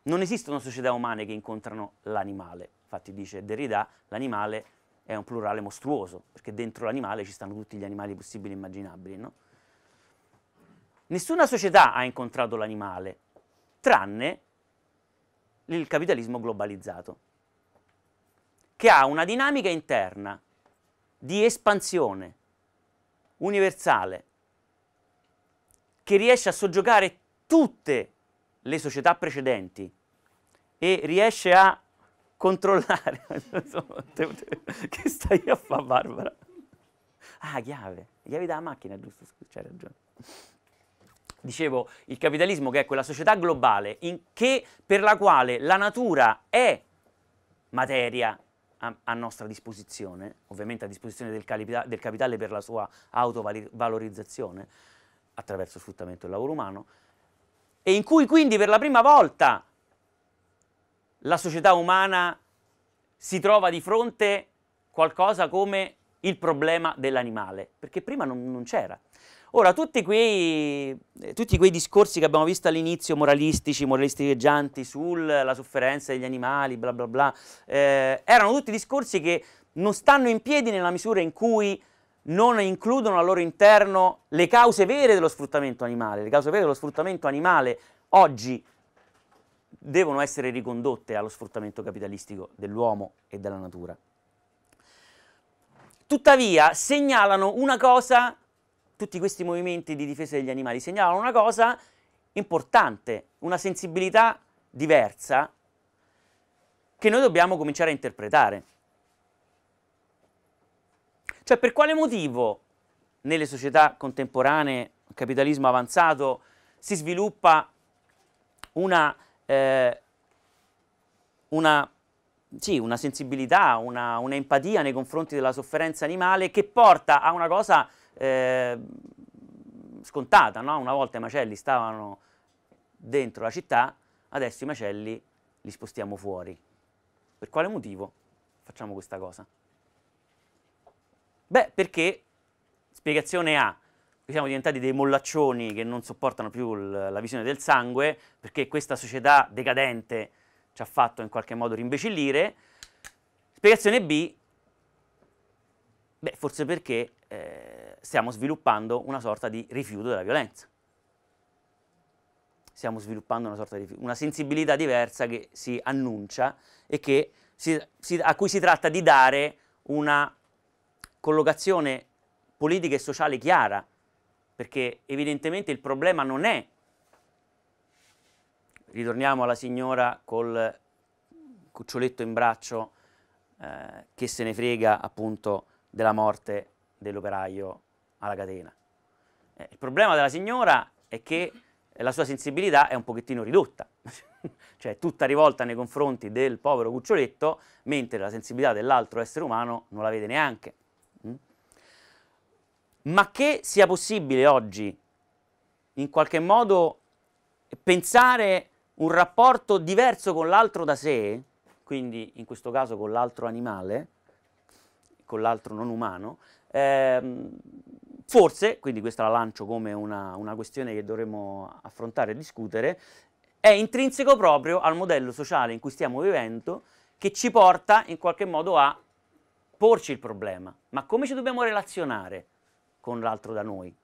Non esistono società umane che incontrano l'animale. Infatti dice Derrida, l'animale è un plurale mostruoso, perché dentro l'animale ci stanno tutti gli animali possibili e immaginabili, no? Nessuna società ha incontrato l'animale, tranne il capitalismo globalizzato, che ha una dinamica interna di espansione universale che riesce a soggiogare tutte le società precedenti e riesce a controllare. *laughs* che stai a fare, Barbara? Ah, chiave. Chiave della macchina, giusto? C'hai ragione. Dicevo, il capitalismo che è quella società globale che, per la quale la natura è materia a, a nostra disposizione, ovviamente a disposizione del, capita- del capitale per la sua autovalorizzazione, attraverso sfruttamento del lavoro umano, e in cui quindi per la prima volta la società umana si trova di fronte qualcosa come il problema dell'animale, perché prima non, non c'era. Ora, tutti quei, eh, tutti quei, discorsi che abbiamo visto all'inizio, moralistici, moralisticheggianti, sulla sofferenza degli animali, bla bla bla, eh, erano tutti discorsi che non stanno in piedi nella misura in cui non includono al loro interno le cause vere dello sfruttamento animale. Le cause vere dello sfruttamento animale oggi devono essere ricondotte allo sfruttamento capitalistico dell'uomo e della natura. Tuttavia segnalano una cosa, tutti questi movimenti di difesa degli animali segnalano una cosa importante, una sensibilità diversa che noi dobbiamo cominciare a interpretare. Cioè per quale motivo nelle società contemporanee, capitalismo avanzato, si sviluppa una, eh, una, sì, una sensibilità, una, un'empatia nei confronti della sofferenza animale che porta a una cosa eh, scontata, no? una volta i macelli stavano dentro la città, adesso i macelli li spostiamo fuori. Per quale motivo facciamo questa cosa? Beh, perché, spiegazione A, siamo diventati dei mollaccioni che non sopportano più la visione del sangue, perché questa società decadente ci ha fatto in qualche modo rimbecillire. Spiegazione B, beh, forse perché eh, stiamo sviluppando una sorta di rifiuto della violenza. Stiamo sviluppando una sorta di una sensibilità diversa che si annuncia e che si, si, a cui si tratta di dare una collocazione politica e sociale chiara, perché evidentemente il problema non è, ritorniamo alla signora col cuccioletto in braccio eh, che se ne frega appunto della morte dell'operaio alla catena. Eh, il problema della signora è che la sua sensibilità è un pochettino ridotta, *laughs* cioè tutta rivolta nei confronti del povero cuccioletto, mentre la sensibilità dell'altro essere umano non la vede neanche ma che sia possibile oggi in qualche modo pensare un rapporto diverso con l'altro da sé, quindi in questo caso con l'altro animale, con l'altro non umano, ehm, forse, quindi questa la lancio come una, una questione che dovremmo affrontare e discutere, è intrinseco proprio al modello sociale in cui stiamo vivendo che ci porta in qualche modo a porci il problema. Ma come ci dobbiamo relazionare? con l'altro da noi.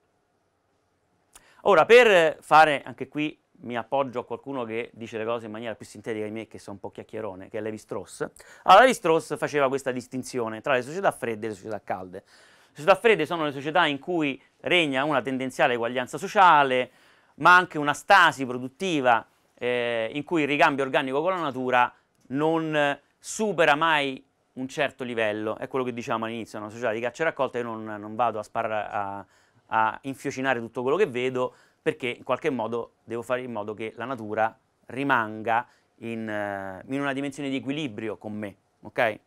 Ora, per fare, anche qui mi appoggio a qualcuno che dice le cose in maniera più sintetica di me, che sono un po' chiacchierone, che è Levi Strauss. Allora, Levi Strauss faceva questa distinzione tra le società fredde e le società calde. Le società fredde sono le società in cui regna una tendenziale eguaglianza sociale, ma anche una stasi produttiva eh, in cui il ricambio organico con la natura non supera mai un certo livello, è quello che diciamo all'inizio, una società di caccia e raccolta io non, non vado a, sparare, a, a infiocinare tutto quello che vedo perché in qualche modo devo fare in modo che la natura rimanga in, eh, in una dimensione di equilibrio con me, ok?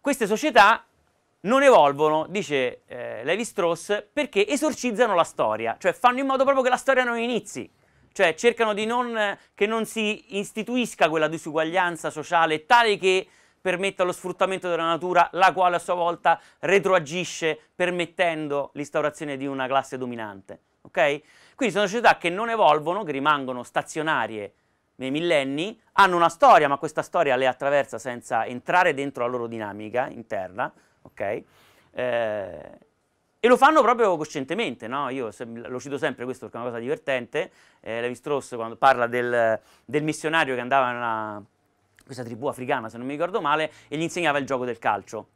Queste società non evolvono, dice eh, Levi Strauss, perché esorcizzano la storia, cioè fanno in modo proprio che la storia non inizi, cioè cercano non, che non si istituisca quella disuguaglianza sociale tale che permette lo sfruttamento della natura, la quale a sua volta retroagisce permettendo l'instaurazione di una classe dominante. Okay? Quindi sono società che non evolvono, che rimangono stazionarie nei millenni, hanno una storia, ma questa storia le attraversa senza entrare dentro la loro dinamica interna, okay? eh, e lo fanno proprio coscientemente, no? Io se, lo cito sempre questo perché è una cosa divertente, eh, Levi Strauss quando parla del, del missionario che andava nella questa tribù africana se non mi ricordo male, e gli insegnava il gioco del calcio.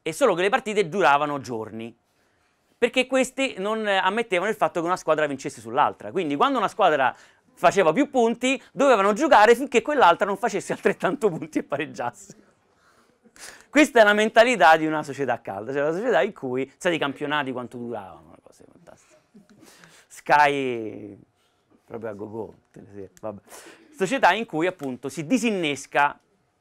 E solo che le partite duravano giorni, perché questi non eh, ammettevano il fatto che una squadra vincesse sull'altra. Quindi quando una squadra faceva più punti, dovevano giocare finché quell'altra non facesse *laughs* altrettanto punti e pareggiasse. Questa è la mentalità di una società calda, cioè una società in cui, sai i campionati quanto duravano, una cosa fantastica. Sky proprio a go-go, vabbè società in cui appunto si disinnesca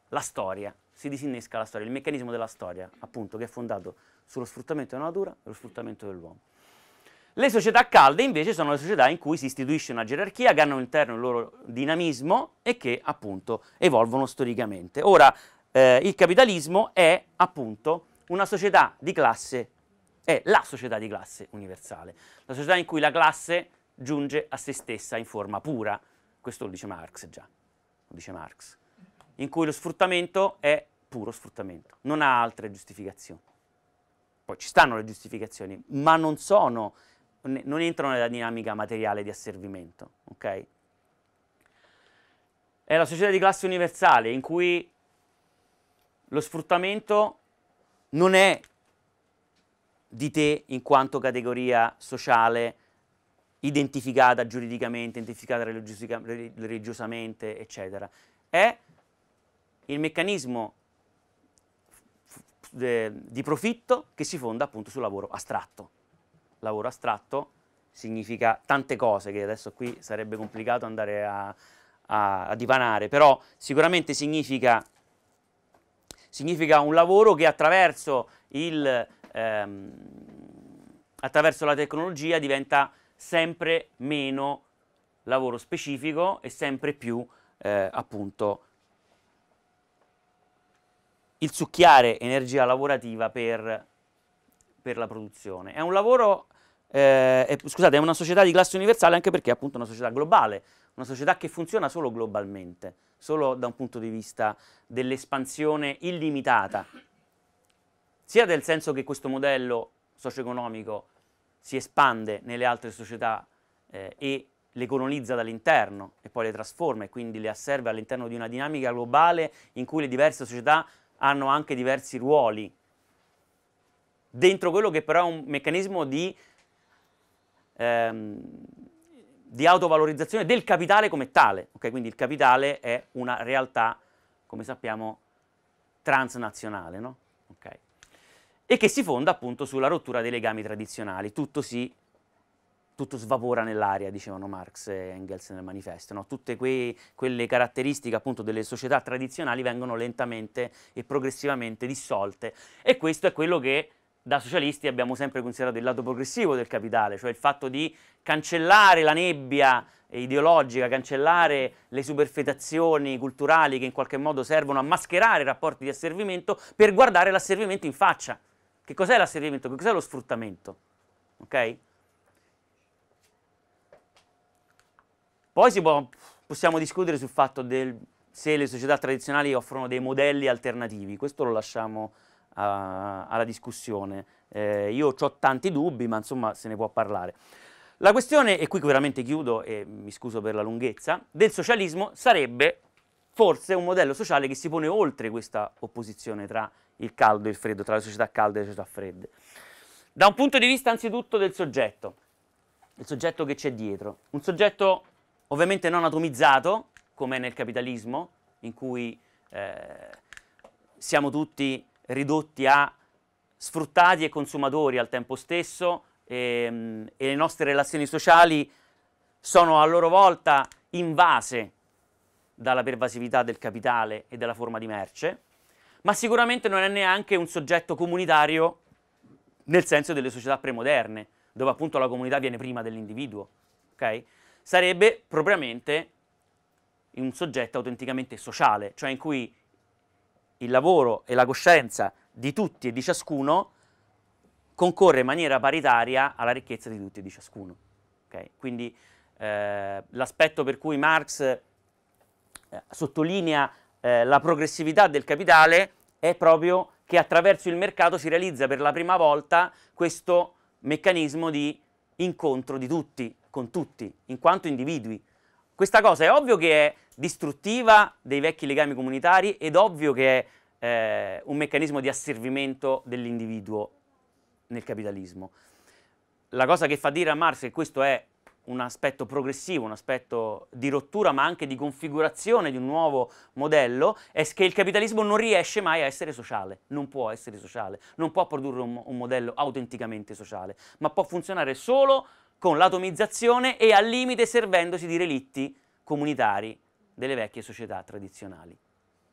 la storia, si disinnesca la storia, il meccanismo della storia, appunto, che è fondato sullo sfruttamento della natura e lo sfruttamento dell'uomo. Le società calde invece sono le società in cui si istituisce una gerarchia che hanno all'interno il loro dinamismo e che appunto evolvono storicamente. Ora, eh, il capitalismo è appunto una società di classe, è la società di classe universale, la società in cui la classe giunge a se stessa in forma pura, questo lo dice Marx già, lo dice Marx, in cui lo sfruttamento è puro sfruttamento, non ha altre giustificazioni. Poi ci stanno le giustificazioni, ma non sono, non entrano nella dinamica materiale di asservimento, ok? È la società di classe universale in cui lo sfruttamento non è di te in quanto categoria sociale identificata giuridicamente, identificata religiosamente, eccetera. È il meccanismo di profitto che si fonda appunto sul lavoro astratto. Lavoro astratto significa tante cose che adesso qui sarebbe complicato andare a, a, a dipanare, però sicuramente significa, significa, un lavoro che attraverso, il, ehm, attraverso la tecnologia diventa sempre meno lavoro specifico e sempre più eh, appunto il succhiare energia lavorativa per, per la produzione. È un lavoro, eh, è, scusate, è una società di classe universale anche perché è appunto una società globale, una società che funziona solo globalmente, solo da un punto di vista dell'espansione illimitata, sia nel senso che questo modello socio-economico si espande nelle altre società eh, e le colonizza dall'interno e poi le trasforma e quindi le asserve all'interno di una dinamica globale in cui le diverse società hanno anche diversi ruoli, dentro quello che però è un meccanismo di, ehm, di autovalorizzazione del capitale come tale, okay? quindi il capitale è una realtà, come sappiamo, transnazionale. No? e che si fonda appunto sulla rottura dei legami tradizionali. Tutto si tutto svapora nell'aria, dicevano Marx e Engels nel manifesto, no? tutte quei, quelle caratteristiche appunto delle società tradizionali vengono lentamente e progressivamente dissolte e questo è quello che da socialisti abbiamo sempre considerato il lato progressivo del capitale, cioè il fatto di cancellare la nebbia ideologica, cancellare le superfetazioni culturali che in qualche modo servono a mascherare i rapporti di asservimento per guardare l'asservimento in faccia. Che cos'è l'assediamento? Che cos'è lo sfruttamento? Ok? Poi si può, possiamo discutere sul fatto del, se le società tradizionali offrono dei modelli alternativi, questo lo lasciamo a, alla discussione. Eh, io ho tanti dubbi, ma insomma se ne può parlare. La questione, e qui veramente chiudo e mi scuso per la lunghezza, del socialismo sarebbe forse un modello sociale che si pone oltre questa opposizione tra il caldo e il freddo, tra le società calde e le società fredde. Da un punto di vista anzitutto del soggetto, il soggetto che c'è dietro, un soggetto ovviamente non atomizzato, come nel capitalismo, in cui eh, siamo tutti ridotti a sfruttati e consumatori al tempo stesso e, ehm, e le nostre relazioni sociali sono a loro volta invase dalla pervasività del capitale e della forma di merce, ma sicuramente non è neanche un soggetto comunitario nel senso delle società premoderne, dove appunto la comunità viene prima dell'individuo, okay? Sarebbe propriamente un soggetto autenticamente sociale, cioè in cui il lavoro e la coscienza di tutti e di ciascuno concorre in maniera paritaria alla ricchezza di tutti e di ciascuno. Okay? Quindi eh, l'aspetto per cui Marx eh, sottolinea eh, la progressività del capitale è proprio che attraverso il mercato si realizza per la prima volta questo meccanismo di incontro di tutti con tutti, in quanto individui. Questa cosa è ovvio che è distruttiva dei vecchi legami comunitari ed ovvio che è eh, un meccanismo di asservimento dell'individuo nel capitalismo. La cosa che fa dire a Marx che questo è un aspetto progressivo, un aspetto di rottura, ma anche di configurazione di un nuovo modello, è che il capitalismo non riesce mai a essere sociale, non può essere sociale, non può produrre un, un modello autenticamente sociale, ma può funzionare solo con l'atomizzazione e al limite servendosi di relitti comunitari delle vecchie società tradizionali.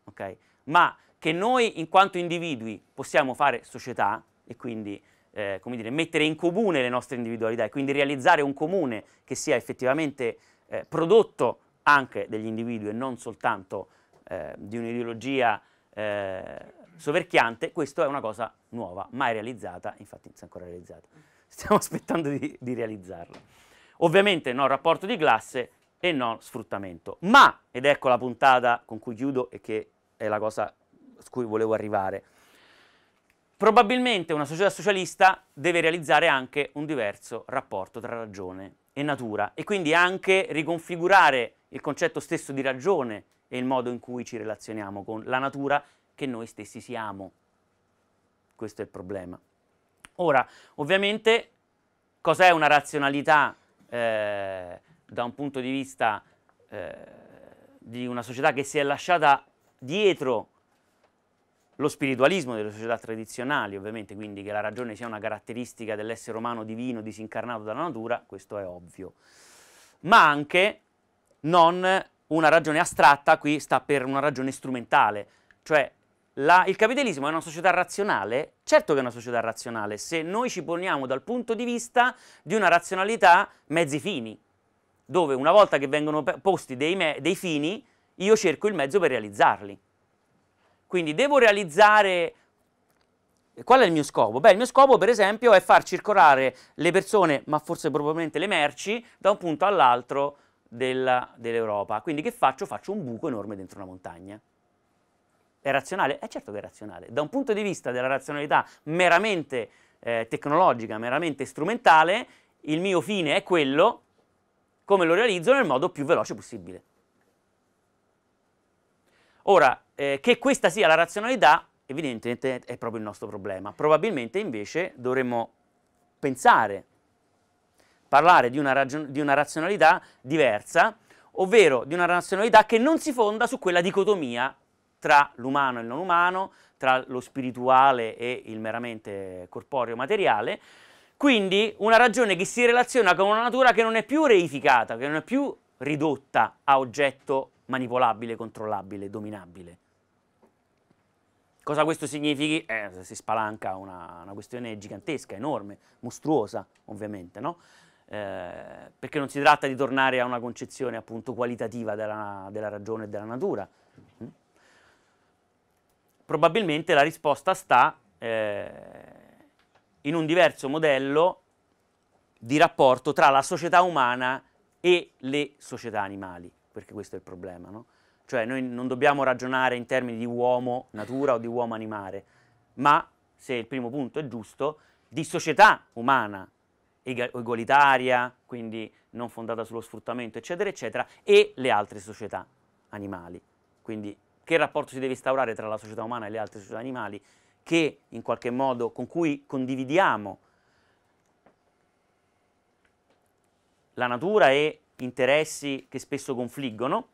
Okay? Ma che noi in quanto individui possiamo fare società e quindi eh, come dire, mettere in comune le nostre individualità e quindi realizzare un comune che sia effettivamente eh, prodotto anche degli individui e non soltanto eh, di un'ideologia eh, soverchiante, questo è una cosa nuova, mai realizzata, infatti non si è ancora realizzata, stiamo *laughs* aspettando di, di realizzarla. Ovviamente non rapporto di classe e non sfruttamento, ma, ed ecco la puntata con cui chiudo e che è la cosa su cui volevo arrivare, Probabilmente una società socialista deve realizzare anche un diverso rapporto tra ragione e natura e quindi anche riconfigurare il concetto stesso di ragione e il modo in cui ci relazioniamo con la natura che noi stessi siamo. Questo è il problema. Ora, ovviamente, cos'è una razionalità eh, da un punto di vista eh, di una società che si è lasciata dietro lo spiritualismo delle società tradizionali, ovviamente, quindi che la ragione sia una caratteristica dell'essere umano divino disincarnato dalla natura, questo è ovvio, ma anche non una ragione astratta, qui sta per una ragione strumentale, cioè la, il capitalismo è una società razionale? Certo che è una società razionale, se noi ci poniamo dal punto di vista di una razionalità mezzi fini, dove una volta che vengono posti dei, me, dei fini, io cerco il mezzo per realizzarli. Quindi devo realizzare... Qual è il mio scopo? Beh, il mio scopo per esempio è far circolare le persone, ma forse probabilmente le merci, da un punto all'altro dell'Europa. Quindi che faccio? Faccio un buco enorme dentro una montagna. È razionale? È eh, certo che è razionale. Da un punto di vista della razionalità meramente eh, tecnologica, meramente strumentale, il mio fine è quello, come lo realizzo nel modo più veloce possibile. Ora, eh, che questa sia la razionalità, evidentemente è proprio il nostro problema. Probabilmente invece dovremmo pensare, parlare di una, di una razionalità diversa, ovvero di una razionalità che non si fonda su quella dicotomia tra l'umano e il non umano, tra lo spirituale e il meramente corporeo materiale, quindi una ragione che si relaziona con una natura che non è più reificata, che non è più ridotta a oggetto manipolabile, controllabile, dominabile. Cosa questo significhi? Eh, si spalanca una, una, questione gigantesca, enorme, mostruosa ovviamente, no? eh, perché non si tratta di tornare a una concezione appunto qualitativa della, della ragione e della natura. Mm? Probabilmente la risposta sta eh, in un diverso modello di rapporto tra la società umana e le società animali perché questo è il problema, no? Cioè noi non dobbiamo ragionare in termini di uomo natura o di uomo animale, ma se il primo punto è giusto, di società umana egualitaria, quindi non fondata sullo sfruttamento, eccetera, eccetera, e le altre società animali. Quindi che rapporto si deve instaurare tra la società umana e le altre società animali che in qualche modo con cui condividiamo la natura e interessi che spesso confliggono.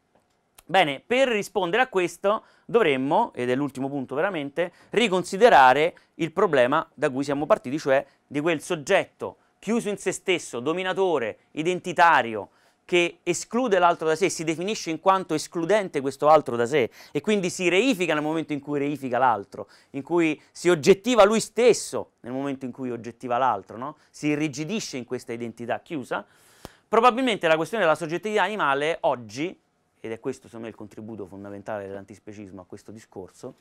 Bene, per rispondere a questo dovremmo, ed è l'ultimo punto veramente, riconsiderare il problema da cui siamo partiti, cioè di quel soggetto chiuso in se stesso, dominatore, identitario, che esclude l'altro da sé, si definisce in quanto escludente questo altro da sé e quindi si reifica nel momento in cui reifica l'altro, in cui si oggettiva lui stesso nel momento in cui oggettiva l'altro, no? si irrigidisce in questa identità chiusa. Probabilmente la questione della soggettività animale oggi, ed è questo secondo me il contributo fondamentale dell'antispecismo a questo discorso,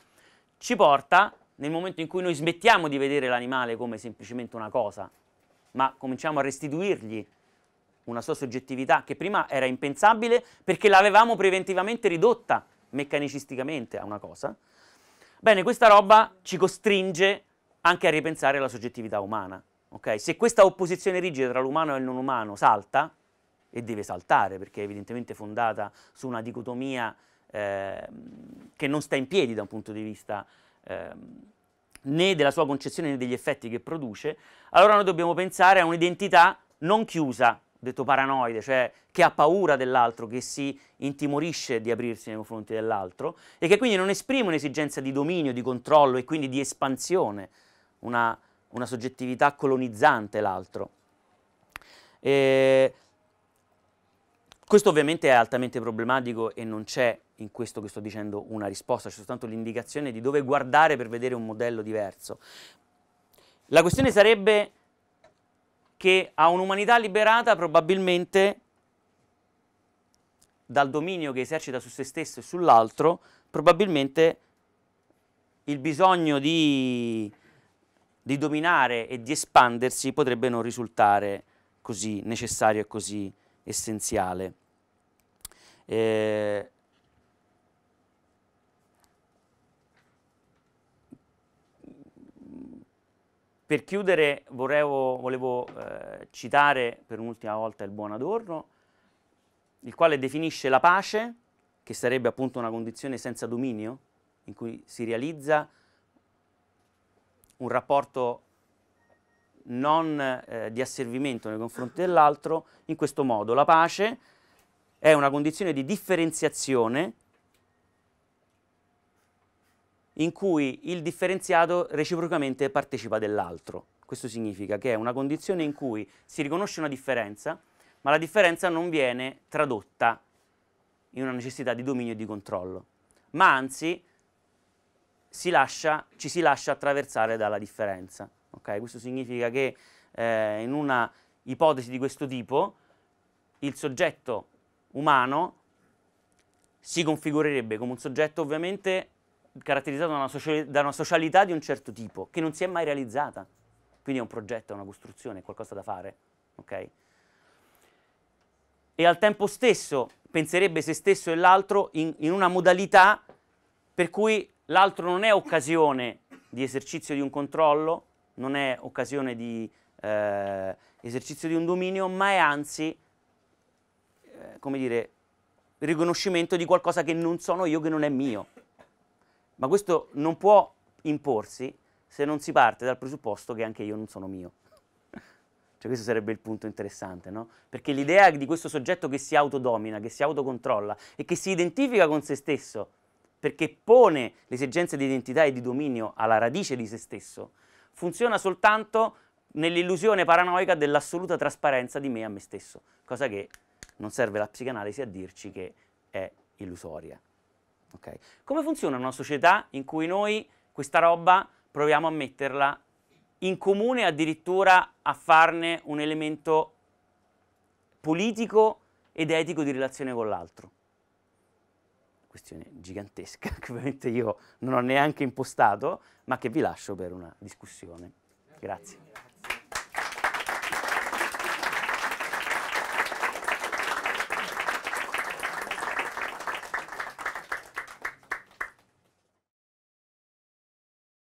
ci porta, nel momento in cui noi smettiamo di vedere l'animale come semplicemente una cosa, ma cominciamo a restituirgli una sua soggettività che prima era impensabile perché l'avevamo preventivamente ridotta meccanicisticamente a una cosa, bene, questa roba ci costringe anche a ripensare la soggettività umana. Okay? Se questa opposizione rigida tra l'umano e il non umano salta, e deve saltare perché è evidentemente fondata su una dicotomia eh, che non sta in piedi da un punto di vista eh, né della sua concezione né degli effetti che produce, allora noi dobbiamo pensare a un'identità non chiusa, detto paranoide, cioè che ha paura dell'altro, che si intimorisce di aprirsi nei confronti dell'altro e che quindi non esprime un'esigenza di dominio, di controllo e quindi di espansione, una, una soggettività colonizzante l'altro. E questo ovviamente è altamente problematico e non c'è in questo che sto dicendo una risposta, c'è soltanto l'indicazione di dove guardare per vedere un modello diverso. La questione sarebbe che a un'umanità liberata probabilmente dal dominio che esercita su se stesso e sull'altro, probabilmente il bisogno di, di dominare e di espandersi potrebbe non risultare così necessario e così essenziale eh, per chiudere volevo, volevo eh, citare per un'ultima volta il buon Adorno, il quale definisce la pace, che sarebbe appunto una condizione senza dominio, in cui si realizza un rapporto non eh, di asservimento nei confronti dell'altro, in questo modo la pace è una condizione di differenziazione in cui il differenziato reciprocamente partecipa dell'altro. Questo significa che è una condizione in cui si riconosce una differenza, ma la differenza non viene tradotta in una necessità di dominio e di controllo, ma anzi si lascia, ci si lascia attraversare dalla differenza. Okay? Questo significa che eh, in una ipotesi di questo tipo il soggetto umano si configurerebbe come un soggetto ovviamente caratterizzato da una, sociali- da una socialità di un certo tipo, che non si è mai realizzata. Quindi è un progetto, è una costruzione, è qualcosa da fare. Okay? E al tempo stesso penserebbe se stesso e l'altro in, in una modalità per cui l'altro non è occasione di esercizio di un controllo, non è occasione di eh, esercizio di un dominio, ma è anzi eh, come dire, riconoscimento di qualcosa che non sono io, che non è mio. Ma questo non può imporsi se non si parte dal presupposto che anche io non sono mio. *laughs* Cioè questo sarebbe il punto interessante, no? Perché l'idea di questo soggetto che si autodomina, che si autocontrolla e che si identifica con se stesso, perché pone l'esigenza di identità e di dominio alla radice di se stesso, funziona soltanto nell'illusione paranoica dell'assoluta trasparenza di me a me stesso, cosa che non serve la psicanalisi a dirci che è illusoria. Okay? Come funziona una società in cui noi questa roba proviamo a metterla in comune, addirittura a farne un elemento politico ed etico di relazione con l'altro? Questione gigantesca *laughs* che ovviamente io non ho neanche impostato, ma che vi lascio per una discussione. Grazie.